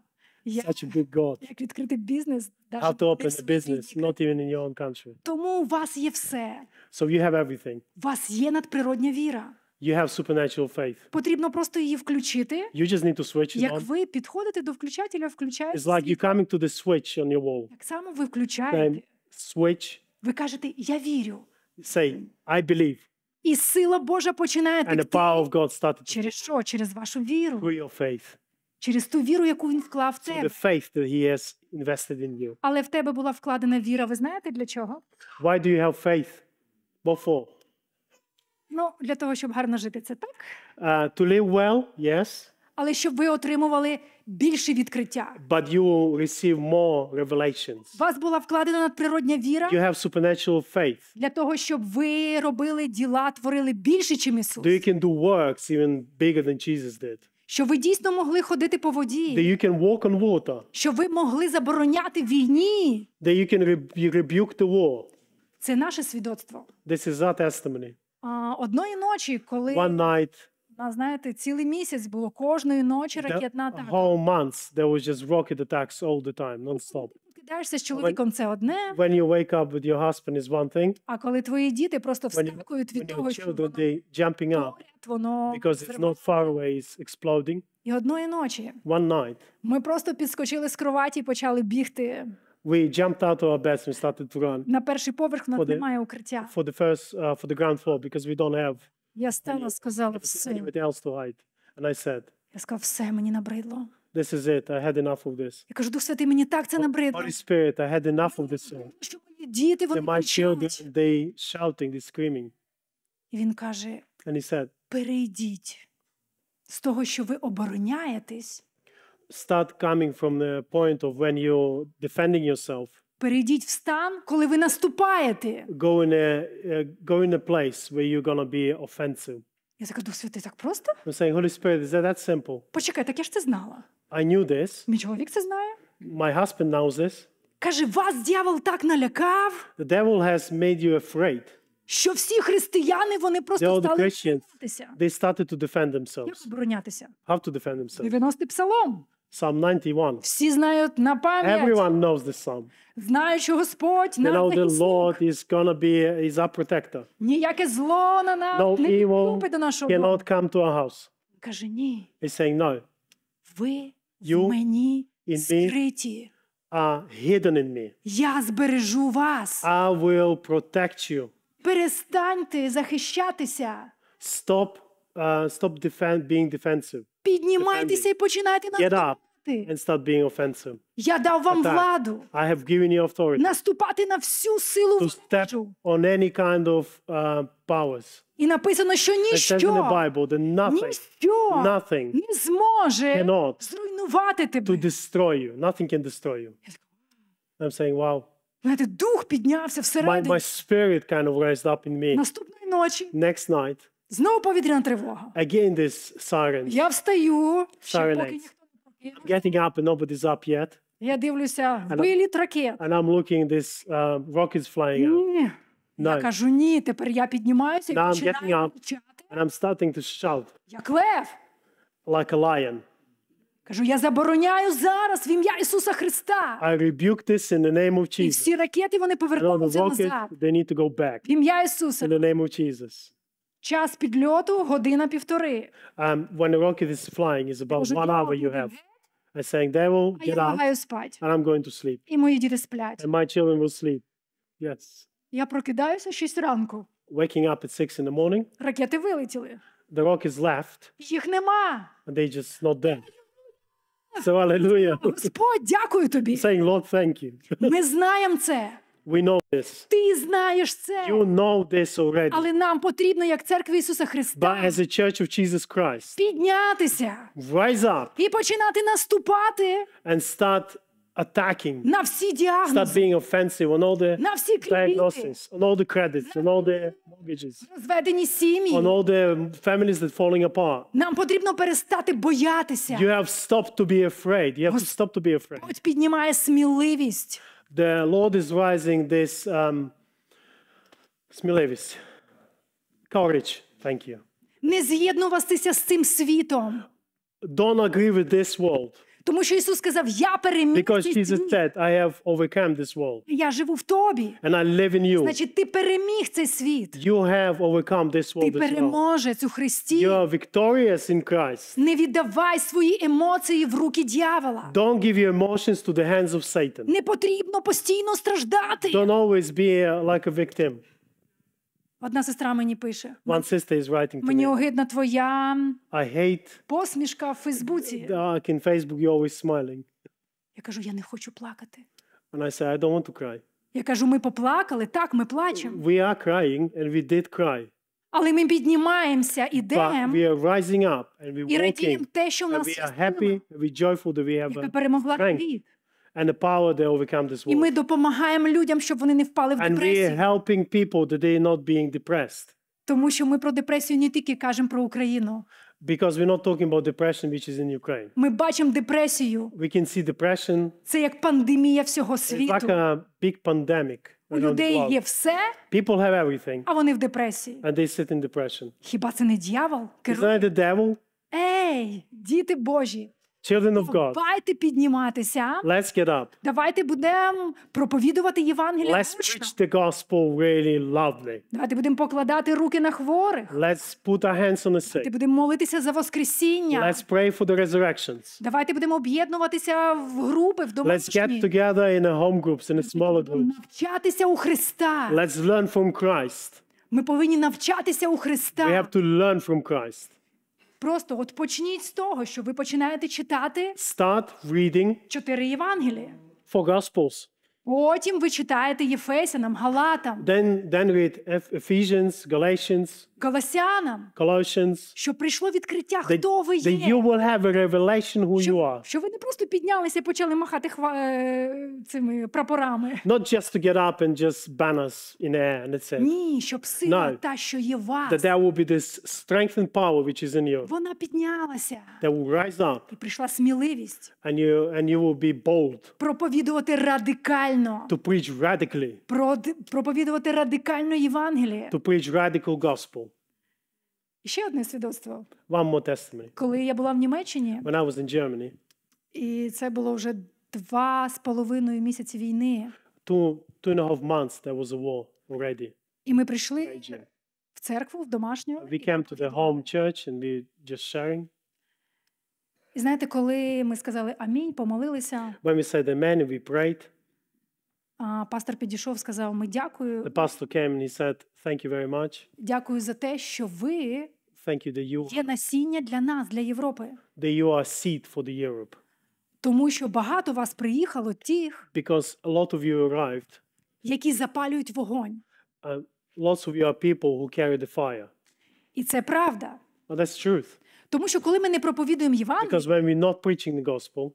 Я, Such a big God. Як відкрити бізнес, How to open a business, not even in your own country. Тому у вас є все. So you have everything. У вас є надприродня віра. You have supernatural faith. Потрібно просто її включити. You just need to switch it Як on. ви підходите до включателя, включаєте. It's like you're coming to the switch on your wall. Так само ви включаєте. Then switch. Ви кажете: "Я вірю". Say, I believe. І сила Божа починає And the power of God started. Через що? Через вашу віру. Through your faith. Через ту віру, яку він вклав в тебе. The faith that he has invested in you. Але в тебе була вкладена віра, ви знаєте для чого? Why do you have faith? What Ну, для того, щоб гарно жити, це так. Uh, to live well, yes. Але щоб ви отримували більше відкриття. But you will receive more revelations. Вас була вкладена надприродня віра. You have supernatural faith. Для того, щоб ви робили діла, творили більше, чим Ісус. Do you can do works even bigger than Jesus did. Що ви дійсно могли ходити по воді? That you can walk on water. Що ви могли забороняти війні? That you can rebuke the war. Це наше свідоцтво. This is our testimony. Одної ночі, коли One night, на, знаєте, цілий місяць було кожної ночі ракетна the атака. whole month, there was just rocket attacks all the time, non-stop. Кидаєшся з чоловіком, це одне. When you wake up with your husband is one thing. А коли твої діти просто When you- вскакують When від того, що воно they jumping up воно because it's not far away, it's exploding. і одної ночі. One night, ми просто підскочили з кроваті і почали бігти we jumped out of our beds and started to run. На перший поверх нас For the- немає укриття. for the first uh, for the ground floor because we don't have Я стала, сказала все. anything else to hide. And I said, Я сказала, все, мені набридло. "This is it. I had enough of this. Я кажу, Дух Святий, мені так це набридло. Holy Spirit, I had enough of this Що мої діти, That вони my children, they shouting, they screaming." І він каже, And he said, перейдіть з того, що ви обороняєтесь, start coming from the point of when you're defending yourself. Перейдіть в стан, коли ви наступаєте. Go in a go in a place where you're gonna be offensive. Я така, Дух Святий, так просто? I'm saying, Holy Spirit, is that that simple? Почекай, так я ж це знала. I knew this. Мій чоловік це знає. My husband knows this. Каже, вас дьявол так налякав, The devil has made you afraid. що всі християни вони просто стали боронятися. they started to defend Як themselves. How to defend themselves? 90 псалом. Psalm 91. Всі знають на пам'ять. Everyone knows this psalm. Знають, що Господь нам know the Lord is gonna be is our protector. Ніяке зло на нас No не evil до нашого Бога. cannot come to our house. Каже, ні, He's saying, no, ви You в мені in me. are hidden in me. Я збережу вас. I will protect you. Перестаньте захищатися. Stop, uh, stop defend, being defensive. Піднімайтеся і починайте Get up наступати. and start being offensive. Я дав вам Attack. владу I have given you authority наступати на всю силу to step ворожу. on any kind of uh, powers. І написано, що It says in the ніщо, Bible that nothing, ніщо nothing не зможе Cannot. зруйнувати to тебе. destroy you, nothing can destroy you. I'm saying, wow, Знаєте, дух піднявся my, всередині my spirit kind of raised up in me. наступної ночі. Next night, Знову повітряна тривога. Again this siren. Я встаю, ще поки ніхто не I'm getting up and nobody's up yet. Я дивлюся, виліт ракет. And I'm looking this uh, rockets flying out. Ні. No. Я кажу, ні, тепер я піднімаюся і Now I'm getting починаю up кричати. and I'm starting to shout Як лев. like a lion. Кажу, я забороняю зараз в ім'я Ісуса Христа. I rebuke this in the name of І Jesus. всі ракети вони And all the повернуться rockets, назад. they need to go back В ім'я Ісуса. in the name of Jesus. Час підльоту година півтори. Um, when the rocket is flying is about one hour you have. I saying they will get я and I'm going to sleep. І мої діти сплять. And my children will sleep. Yes. Я прокидаюся 6 ранку. Waking up at six in the morning, Ракети вилетіли. the rock is left, Їх нема. and they just not there. So hallelujah. Господь, дякую тобі. saying, Lord, thank you. Ми знаємо це. We know this. Ти знаєш це. You know this already. Але нам потрібно, як церкві Ісуса Христа, But as a church of Jesus Christ, піднятися Rise up. і починати наступати and start attacking. на всі діагнози, Start being offensive on all the на всі кредити, diagnostics, on all the credits, on all the mortgages, розведені сім'ї. on all the families that falling apart. Нам потрібно перестати боятися. You have stopped to be afraid. You have to stop to be afraid. Господь піднімає сміливість. The Lord is raising this um, Smilevis. Courage. Thank you. Не з'єднуватися з цим світом. Don't agree with this world. Тому що Ісус сказав: Я переміг. Because Jesus said, I have overcome this world. Я живу в тобі. And I live in you. Значить, ти переміг цей світ. You have overcome this world. Ти переможець у Христі. You are victorious in Christ. Не віддавай свої емоції в руки дьявола. Don't give your emotions to the hands of Satan. Не потрібно постійно страждати. Don't always be like a victim. Одна сестра мені пише. One sister is writing to Мені огидна твоя I hate... посмішка в Фейсбуці. in Facebook you're always smiling. Я кажу, я не хочу плакати. And I say, I don't want to cry. Я кажу, ми поплакали, так, ми плачемо. We are crying and we did cry. Але ми піднімаємося, ідемо. We are rising up and we і радіємо те, що в нас є. We are joyful that we have яка перемогла світ and the power they overcome this world. І ми допомагаємо людям, щоб вони не впали в And we are helping people that they are not being depressed. тому що ми про депресію не тільки кажемо про Україну. Because we're not talking about depression, which is in Ukraine. Ми бачимо депресію. We can see depression. Це як пандемія всього It's like a big pandemic У людей є все, People have everything, а вони в депресії. and they sit in depression. Хіба це не дьявол? Isn't that the devil? Ей, діти Божі, Children of God. Давайте підніматися. Let's get up. Давайте будемо проповідувати Євангеліє. Let's preach the gospel really loudly. Давайте будемо покладати руки на хворих. Let's put our hands on the sick. Давайте будемо молитися за воскресіння. Let's pray for the resurrections. Давайте будемо об'єднуватися в групи, в домашні. Let's get together in a home groups, in a smaller groups. Навчатися у Христа. Let's learn from Christ. Ми повинні навчатися у Христа. We have to learn from Christ. Просто от почніть з того, що ви починаєте читати Start reading чотири Євангелія four Gospels. Потім ви читаєте Єфесянам, Галатам. Then, then read Ephesians, Galatians, Колосянам, Colossians. Що прийшло відкриття, That, хто ви є. That you will have a revelation who you are. Що ви не просто піднялися і почали махати хва... цими прапорами. Not just to get up and just banners in the air and it's it. Ні, щоб сила no. та, що є вас. That there will be this strength and power which is in you. Вона піднялася. That will rise up. І прийшла сміливість. And you, and you will be bold. Проповідувати радикально радикально. To preach radically. проповідувати радикально Євангеліє. To preach radical gospel. ще одне свідоцтво. One more testimony. Коли я була в Німеччині. When I was in Germany. І це було вже два з половиною місяці війни. Two, two and a half months there was a war already. І ми прийшли в церкву, в домашню. We came to the home church and we just sharing. І знаєте, коли ми сказали амінь, помолилися. When we said amen, we prayed. Пастор підійшов, сказав: Ми дякую. The pastor came and he said, Thank you very much. Дякую за те, що ви Thank you that you є насіння для нас, для Європи. That you are seed for the Europe. Тому що багато вас приїхало тих, Because a lot of you arrived. які запалюють вогонь. lots of you are people who carry the fire. І це правда. But that's truth. Тому що коли ми не проповідуємо Євангеліє, Because when we're not preaching the gospel,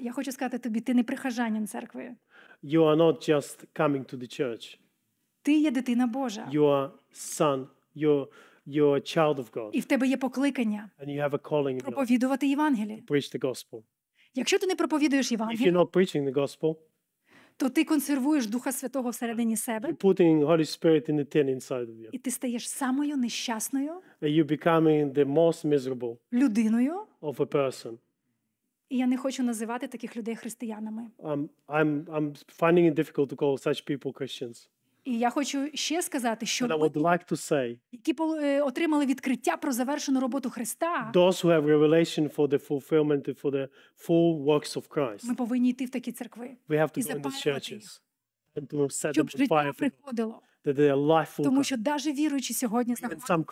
я хочу сказати тобі, ти не прихожанин церкви. You are not just coming to the church. Ти є дитина Божа. You are son, you're, you're a child of God. І в тебе є покликання. And you have a calling проповідувати Євангеліє. Preach the gospel. Якщо ти не проповідуєш Євангеліє, If you're not preaching the gospel, то ти консервуєш Духа Святого всередині себе. You're putting Holy Spirit in the tin inside of you. І ти стаєш самою нещасною. And you're becoming the most miserable людиною of a person. І я не хочу називати таких людей християнами. Um, I'm, I'm finding it difficult to call such people Christians. І я хочу ще сказати, що And I would like to say, які е, отримали відкриття про завершену роботу Христа. Those who have revelation for the fulfillment for the full works of Christ. Ми повинні йти в такі церкви. We have to і go the churches. And to set Щоб життя приходило. That their life Тому що навіть віруючі сьогодні знаходяться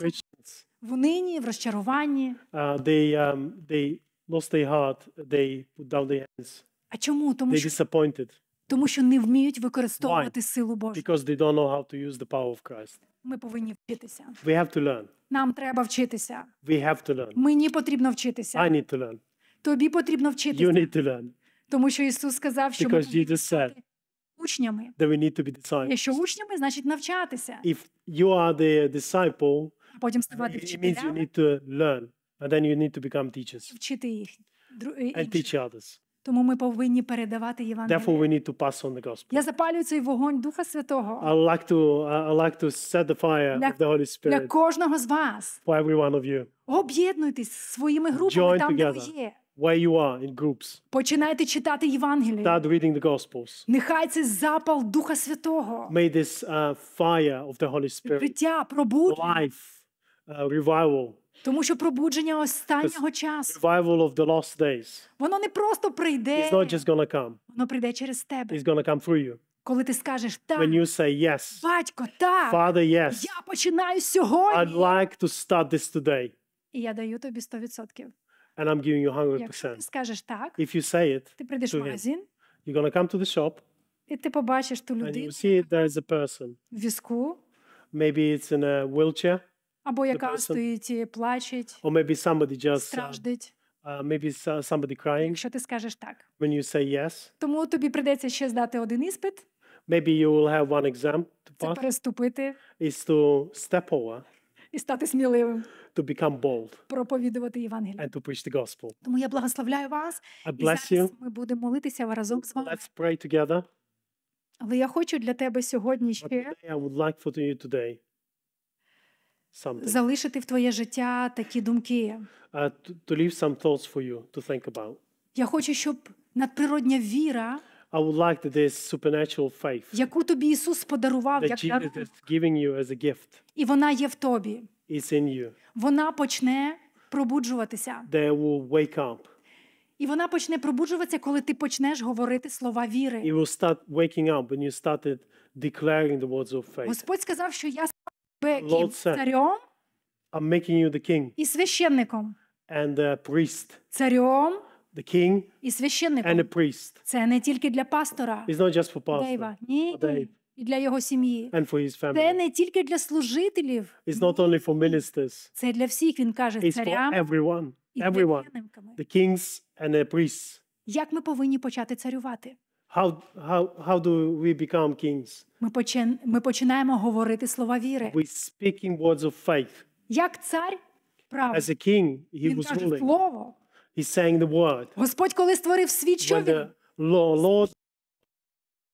в нині, в розчаруванні. Uh, they, um, they lost their heart, they put down their hands. А чому? Тому They що тому що не вміють використовувати силу Божу. because they don't know how to use the power of Christ. Ми повинні вчитися. We have to learn. Нам треба вчитися. We have to learn. Мені потрібно вчитися. I need to learn. Тобі потрібно You need to learn Тому що Ісус сказав, що ми because повинні Jesus said учнями. that we need to be disciples. Якщо учнями, значить навчатися, If you are the disciple, а потім ставати it means you need to learn. And then you need to become teachers. вчити їх. And teach others. Тому ми повинні передавати Therefore, we need to pass on the gospel. Я запалюю цей вогонь Духа I like to I like to set the fire Для- of the Holy для Spirit кожного з вас. for every one of you, Об'єднуйтесь своїми групами Join там, де ви є. where you are in groups. Починайте читати Євангеліє. Start reading the gospels. Нехай цей запал Духа Святого, May this uh, fire of the Holy Spirit, життя, пробудження, life, uh, revival тому що пробудження останнього часу of the last days. Воно не просто прийде. It's not just gonna come. Воно прийде через тебе. It's gonna come through you. Коли ти скажеш так, When you say, yes, батько, так, Father, yes, я починаю сьогодні. I'd like to start this today. І я даю тобі 100%. And I'm giving you 100%. Якщо ти скажеш так, If you say it, ти прийдеш в магазин, you're gonna come to the shop, і ти побачиш ту людину, and you see there is a person. в візку, maybe it's in a wheelchair, або тобто яка стоїть, плачеть, or maybe somebody just, uh, страждить. Uh, maybe somebody crying. Якщо ти скажеш так. When you say yes. Тому тобі прийдеться ще здати один іспит. Maybe you will have one exam to pass. Це переступити. Is to step over. І стати сміливим. To become bold. Проповідувати Євангеліє. And to preach the gospel. Тому я благословляю вас. I bless you. ми будемо молитися разом з вами. Let's pray together. Але я хочу для тебе сьогодні ще. I would like for you today something. залишити в твоє життя такі думки. Uh, to, to leave some thoughts for you to think about. Я хочу, щоб надприродня віра I would like that this supernatural faith яку тобі Ісус подарував, that як Jesus дарунок, is giving you as a gift. і вона є в тобі. It's in you. Вона почне пробуджуватися. They will wake up. І вона почне пробуджуватися, коли ти почнеш говорити слова віри. It will start waking up when you started declaring the words of faith. Господь сказав, що я царем I'm making you the king. і священником. And the priest. Царем the king і священником. And the priest. Це не тільки для пастора. It's not just for pastor. Дейва. Ні. І для його сім'ї. And for his family. Це не тільки для служителів. It's not only for ministers. Це для всіх, він каже, It's царям. For everyone. everyone. The kings and the priests. Як ми повинні почати царювати? How, how, how do we become kings? Ми, почи... ми починаємо говорити слова віри. We speak in words of faith. Як цар прав. As a king, he він was каже ruling. слово. He sang the word. Господь, коли створив світ, що When він? Lord,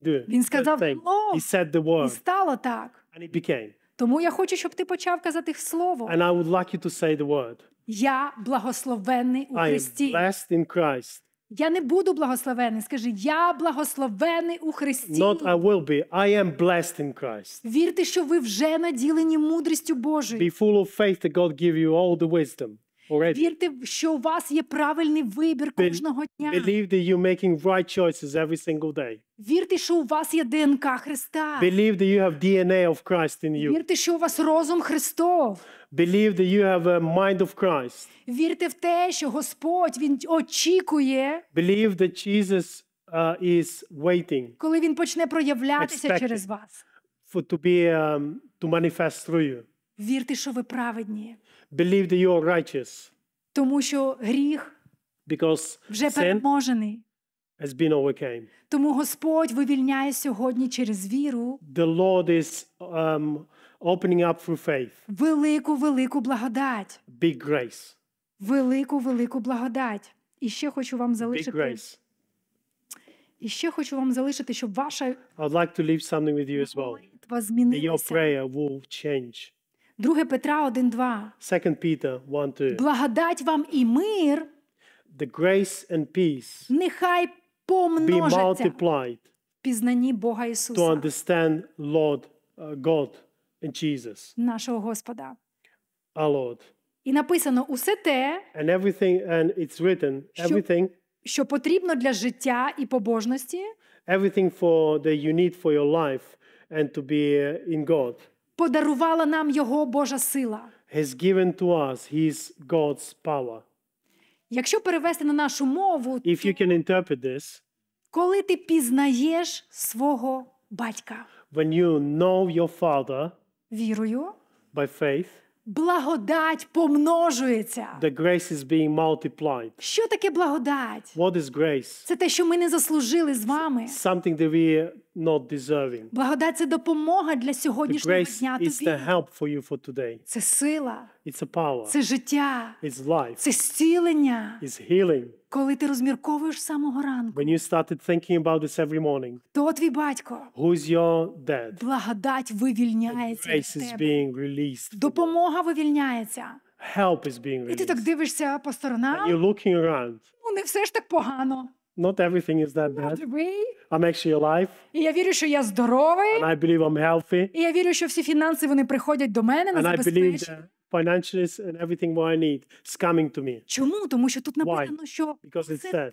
Lord, він сказав слово. He said the word. І стало так. And it became. Тому я хочу, щоб ти почав казати слово. And I would like you to say the word. Я благословенний у Христі. I am blessed in Christ. Я не буду благословений. Скажи, я благословений у Христі. Not I will be. I am blessed in Christ. Вірте, що ви вже наділені мудрістю Божою. Be full of faith that God give you all the wisdom. Вірте, що у вас є правильний вибір кожного дня. Believe that you're making right choices every single day. Вірте, що у вас є ДНК Христа. Believe that you have DNA of Christ in you. Вірте, що у вас розум Христов. Believe that you have a mind of Christ. Вірте в те, що Господь він очікує. Believe that Jesus uh, is waiting. Коли він почне проявлятися через вас. For to be um, to manifest through you. Вірте, що ви праведні believe that you are righteous. Тому що гріх Because вже переможений. Has been overcame. Тому Господь вивільняє сьогодні через віру. The Lord is um, opening up through faith. Велику велику благодать. Big grace. Велику велику благодать. І ще хочу вам залишити. Big grace. І ще хочу вам залишити, щоб ваша like to leave something with you as well. That your prayer will change. 2 Петра 1:2. Благодать вам і мир. The grace and peace. Нехай помножаться. Be multiplied. Пізнанні Бога Ісуса. To understand Lord God and Jesus. Нашого Господа. Our Lord. І написано усе те, and everything, and it's written, everything, що, що потрібно для життя і побожності. Everything for that you need for your life and to be in God подарувала нам його Божа сила. Has given to us his God's power. Якщо перевести на нашу мову, If you can interpret this, коли ти пізнаєш свого батька, when you know your father, вірою, by faith, Благодать помножується. The grace is being multiplied. Що таке благодать? What is grace? Це те, що ми не заслужили з вами. Something that we not deserving. Благодать це допомога для сьогоднішнього дня тобі. It's the help for you for today. Це сила. It's a power. Це життя. It's life. Це зцілення. It's healing. Коли ти розмірковуєш самого ранку. When you started thinking about this every morning. Хто твій батько? Who's your dad? Благодать вивільняється від тебе. Is being released. Допомога вивільняється. Help is being released. І ти так дивишся по сторонам. And you're looking around. Ну, не все ж так погано. Not everything is that bad. I'm actually alive. І я вірю, що я здоровий. And I believe I'm healthy. І я вірю, що всі фінанси вони приходять до мене на And I believe that financials and everything what I need is coming to me. Чому? Тому що тут написано, що Because it says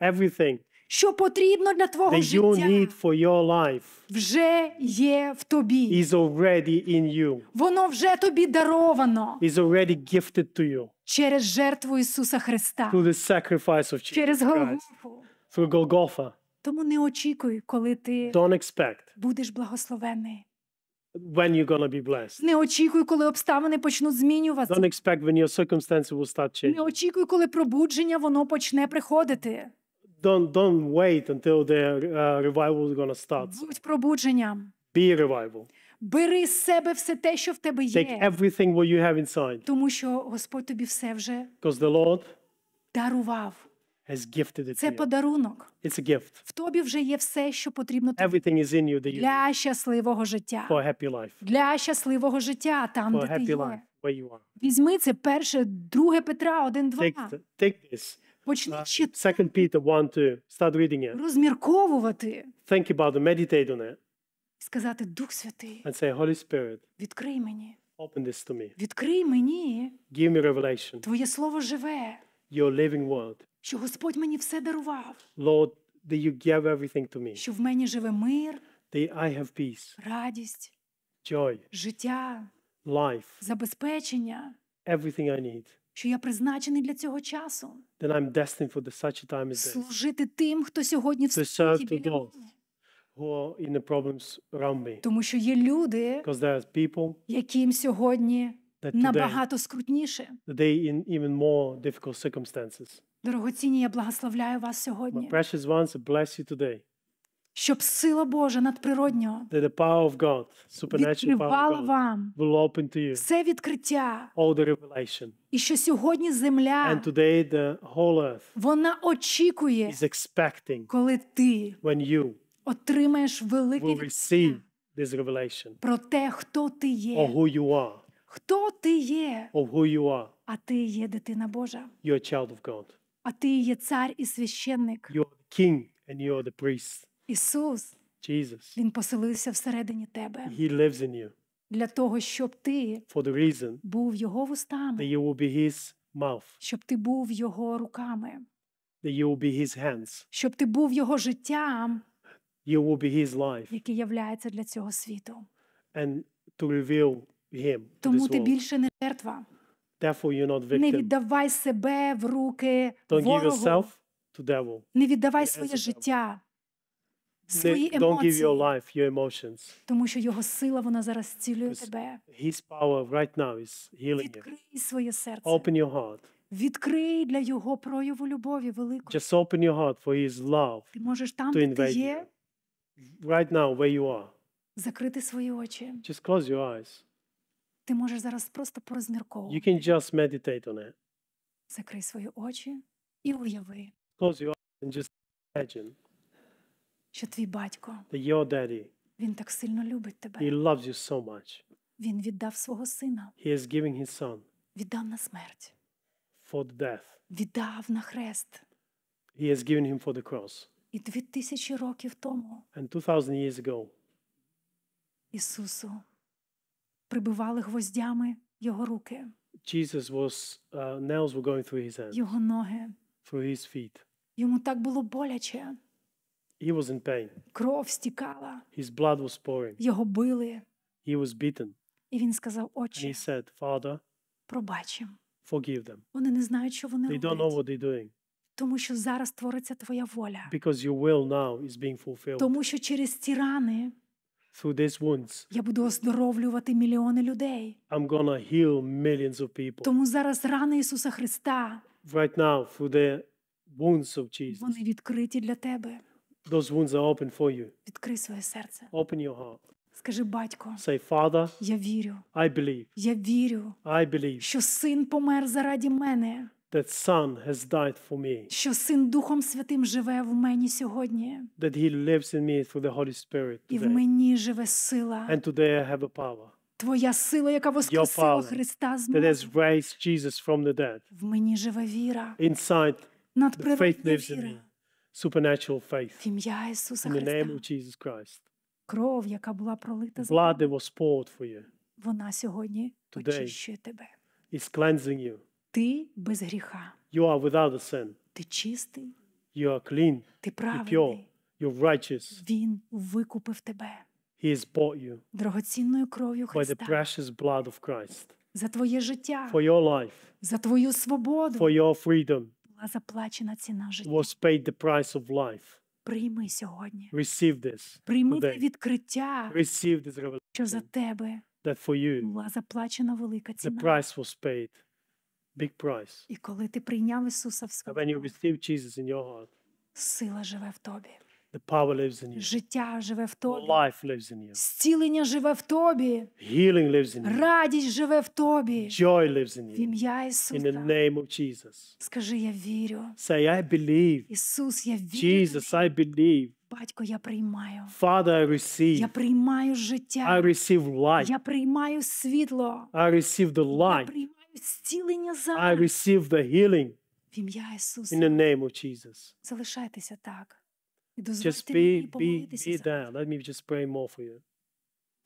everything що потрібно для твого that you need for your life вже є в тобі. is already in you, Воно вже тобі даровано is already gifted to you через жертву Ісуса Христа, through the sacrifice of через Jesus Christ, Голгофу. through Golgotha. Тому не очікуй, коли ти Don't expect будеш благословений. when you're gonna be blessed. Не очікуй, коли обставини почнуть змінюватися. Don't expect when your circumstances will start Не changing. очікуй, коли пробудження воно почне приходити don't don't wait until the uh, revival is gonna start. Будь пробудженням. Be revival. Бери з себе все те, що в тебе є. Take everything what you have inside. Тому що Господь тобі все вже Because the Lord дарував. Has gifted it Це подарунок. It's a gift. В тобі вже є все, що потрібно тобі. Everything is in you that you для щасливого життя. For a happy life. Для щасливого життя там, For де ти є. Life. Where you are. Візьми це перше, друге Петра, 1-2. Take, take this. Почни читати. 2 Peter 1, 2. Start reading it. Розмірковувати. Think about it, meditate on it. Сказати, Дух Святий. And say, Holy Spirit. Відкрий мені. Open this to me. Відкрий мені. Give me revelation. Твоє слово живе. Your living word. Що Господь мені все дарував. Lord, that you gave everything to me. Що в мені живе мир. That I have peace. Радість. Joy. Життя. Life. Забезпечення. Everything I need що я призначений для цього часу. Then I'm destined for the such a time as this. Служити тим, хто сьогодні в світі Who are in the problems around me. Тому що є люди, people, яким сьогодні that today, набагато скрутніше. Today in even more difficult circumstances. Дорогоцінні, я благословляю вас сьогодні. My precious ones, I bless you today щоб сила Божа надприроднього that the power of God, supernatural power of God, вам will open to you все відкриття, all the revelation. і що сьогодні земля And today the whole earth вона очікує, is expecting, коли ти when you отримаєш велике will receive this revelation, про те, хто ти є, or who you are, хто ти є, or who you are. а ти є дитина Божа, you are child of God. а ти є цар і священник. You are the king and you are the priest. Ісус Jesus. Він поселився всередині тебе. He lives in you. Для того, щоб ти For the reason був його вустами. That you will be his mouth. Щоб ти був його руками. That you will be his hands. Щоб ти був його життям. You will be his life. Яке являється для цього світу. And to reveal him Тому ти більше не жертва. Therefore you're not victim. Не віддавай себе в руки Don't ворогу. Give yourself to devil. Не віддавай своє життя свої They don't give your емоції, life, your emotions. тому що його сила вона зараз зцілює Because- тебе. His power right now is healing you. Відкрий своє серце. Open your heart. Відкрий для його прояву любові великої. Just open your heart for His love Ти можеш там, to де ти invade you. є, Right now, where you are, закрити свої очі. just close your eyes. Ти можеш зараз просто You порозмірковувати. can just meditate on it. Закрий свої очі і уяви. Close your eyes and just imagine що твій батько your daddy, він так сильно любить тебе. He loves you so much. Він віддав свого сина. He is giving his son. Віддав на смерть. For the death. Віддав на хрест. He has given him for the cross. І дві тисячі років тому. And 2000 years ago. Ісусу прибивали гвоздями його руки. Jesus was uh, nails were going through his hands. Його ноги. Through his feet. Йому так було боляче. He was in pain. Кров стікала. His blood was pouring. Його били. He was beaten. І він сказав, отче, And he said, Father, пробач їм. Forgive them. Вони не знають, що вони They don't know what they're doing. Тому що зараз твориться твоя воля. Because your will now is being fulfilled. Тому що через ці рани Through these wounds, я буду оздоровлювати мільйони людей. I'm gonna heal millions of people. Тому зараз рани Ісуса Христа Right now, through the wounds of Jesus, вони відкриті для тебе. Those wounds are open for you. Відкрий своє серце. Open your heart. Скажи, батько, Say, Father, я вірю. I believe. Я вірю, I believe що син помер заради мене. That son has died for me. Що син Духом Святим живе в мені сьогодні. That he lives in me through the Holy Spirit. Today. І в мені живе сила. And today I have a power. Твоя сила, яка воскресила Христа з мертвих. В мені живе віра. Inside, Надприродна віра supernatural faith. In the name of Jesus Christ. Кров, яка була пролита за Blood that was you вона сьогодні Today. очищує тебе. is cleansing you. Ти без гріха. You are without a sin. Ти чистий, You are clean. ти You're You're righteous. Він викупив тебе He has bought you дорогоцінною кров'ю by the precious blood of Christ. за твоє життя, For your life, за твою свободу, for your freedom, була заплачена ціна життя. was paid the price of life. Прийми сьогодні. Receive this. Прийми те today. відкриття, Receive this revelation що за тебе that for you була заплачена велика the ціна. price was paid. Big price. І коли ти прийняв Ісуса в And when you своєму, receive Jesus in your heart, сила живе в тобі. The power lives in you. Життя живе в тобі. Life lives in you. Зцілення живе в тобі. Healing lives in you. Радість живе в тобі. Joy lives in you. В ім'я Ісуса. In the name of Jesus. Скажи, я вірю. Say, I believe. Ісус, я вірю. Jesus, I believe. Батько, я приймаю. Father, I receive. Я приймаю життя. I receive light. Я приймаю світло. I receive the light. Я приймаю зцілення зараз. I receive the healing. В ім'я Ісуса. In the name of Jesus. Залишайтеся так. Just be, be, be there. Let me just pray more for you.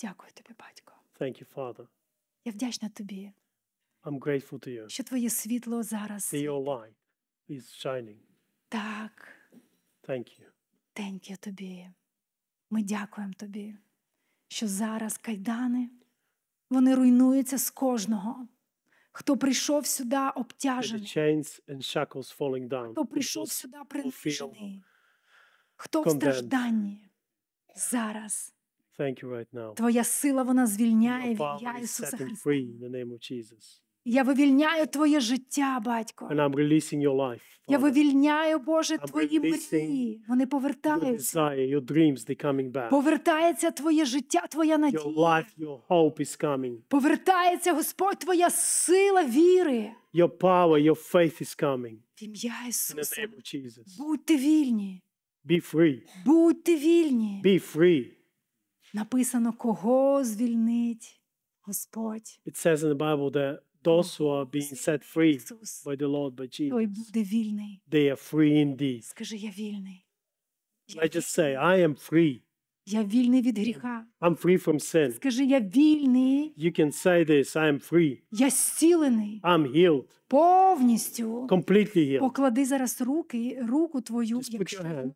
Дякую тобі, батько. Thank you, Father. Я вдячна тобі. I'm grateful to you. Що твоє світло зараз. That your light is shining. Так. Thank you. Thank you тобі. Ми дякуємо тобі, що зараз кайдани вони руйнуються з кожного. Хто прийшов сюди обтяжений, хто прийшов сюди принижений, Хто в стражданні зараз? Thank you right now. Твоя сила вона звільняє в ім'я Ісуса Христа. Я вивільняю твоє життя, батько. And I'm releasing your life, Я вивільняю, Боже, твої мрії. Вони повертаються. Your Повертається твоє життя, твоя надія. Повертається, Господь, твоя сила віри. Your power, your faith is coming. В ім'я Ісуса. In the name of Jesus. Будьте вільні. Be free. Будьте вільні. Be free. Написано, кого звільнить Господь. It says in the Bible that those who are being set free by the Lord, by Jesus, Той буде вільний. they are free indeed. Скажи, я вільний. Я I just say, I am free. Я вільний від гріха. I'm free from sin. Скажи, я вільний. You can say this, I am free. Я зцілений. I'm healed. Повністю. Completely healed. Поклади зараз руки, руку твою, Just put your hand.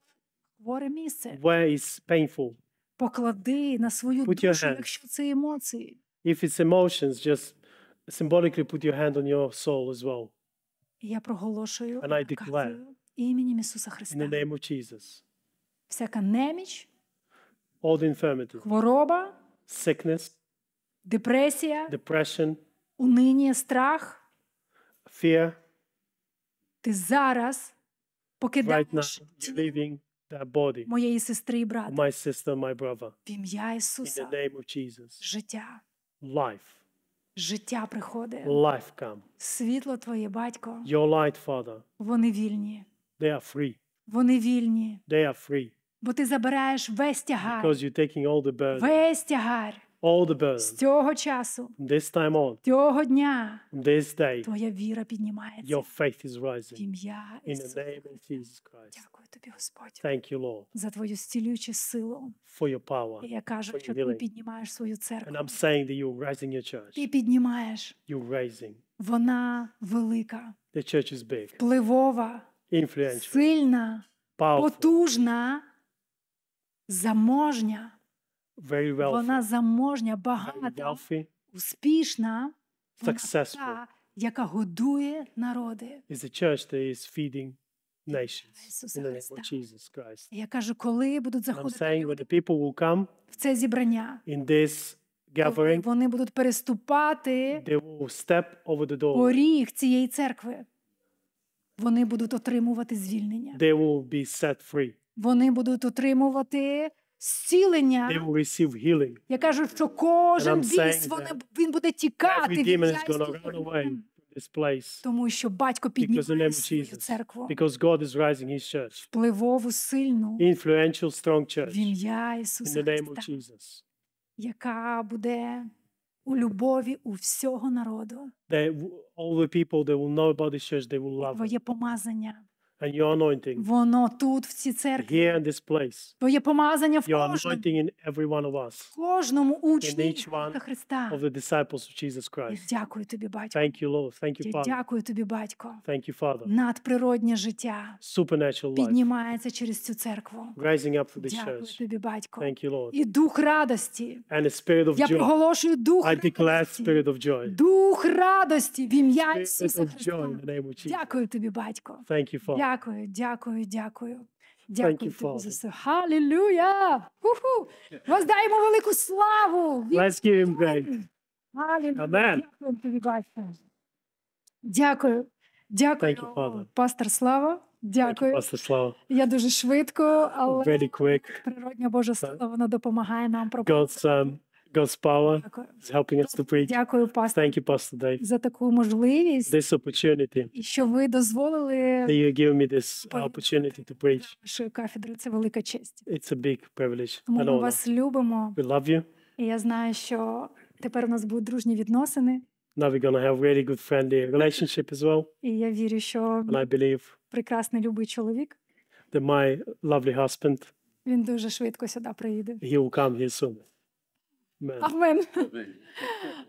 Хворе місце. Where it's painful. Поклади на свою put душу, якщо це емоції. If it's emotions, just symbolically put your hand on your soul as well. Я проголошую And I declare, іменем Ісуса Христа. In the name of Jesus. Всяка неміч, All the infirmity, хвороба, sickness, депресія, depression, униння, страх, fear, ти зараз покидаєш right now, that body, моєї сестри і брата. my sister, my brother. В ім'я In the name of Jesus. життя. Life. Життя приходить. Life come. Світло твоє, батько. Your light, Father. Вони вільні. They are free. Вони вільні. They are free. Бо ти забираєш весь тягар. Because you're taking all the burden. Весь тягар all the burden. З цього часу. This time on. Цього дня. This day. Твоя віра піднімається. Your faith is rising. В ім'я In the name of Jesus Christ. Дякую тобі, Господь. Thank you, Lord. За твою зцілюючу силу. For your power. І я кажу, що ти піднімаєш свою церкву. And I'm saying that you're raising your church. Ти піднімаєш. You're raising. Вона велика. The church is big. Впливова. Influential. Сильна. Powerful. Потужна. Заможня very wealthy, вона заможня, багата, wealthy, успішна, successful. Та, яка годує народи. Is the church that is feeding nations in the name of Jesus Christ. Я кажу, коли будуть заходити saying, when the people will come в це зібрання, in this gathering, вони будуть переступати they will step over the door. поріг цієї церкви. Вони будуть отримувати звільнення. They will be set free. Вони будуть отримувати зцілення. Я кажу, що кожен біс вони, він буде тікати від яйського тому що батько піднімає свою церкву. Because God is rising his church. Впливову, сильну. Influential, strong church. В ім'я Ісуса In the name of Jesus. Яка буде у любові у всього народу. They, all the people, that will know about this church, they will love Твоє помазання. And your anointing Воно тут, в цій церкві. Here in this place. Твоє помазання в your кожному. Anointing in every one of us. кожному учні in each one Христа. Of the disciples of Jesus Christ. Я дякую тобі, батько. Thank you, Lord. Thank you, Father. Я дякую тобі, батько. Thank you, Father. Надприроднє життя Supernatural life. піднімається через цю церкву. Rising up for this дякую church. тобі, батько. Thank you, Lord. І дух радості. And a spirit of joy. Я проголошую дух I declare spirit of joy. Дух радості в ім'я Ісуса Христа. Дякую тобі, батько. Thank you, Father. Дякую, дякую, дякую. Дякую тобі за все. Халілюя! Воздаємо велику славу! Let's give him great. Дякую тобі, батько. Дякую. Дякую, пастор Слава. Дякую. Thank Слава. Я дуже швидко, але природня Божа слава вона допомагає нам God's, God's power is helping us to preach. Дякую, пастор, Thank you, Pastor Dave, за таку можливість this opportunity і що ви дозволили that you give me this opportunity to preach. нашої кафедри. Це велика честь. It's a big privilege Тому and honor. вас любимо. We love you. І я знаю, що тепер у нас будуть дружні відносини. Now we're going to have really good friendly relationship as well. І я вірю, що And I believe прекрасний любий чоловік. that my lovely husband, Він дуже швидко сюди приїде. he will come here soon. Амен.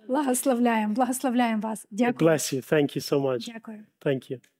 Благословляємо, благословляємо вас. Дякую. Bless you. Thank you so much. Дякую. Thank you.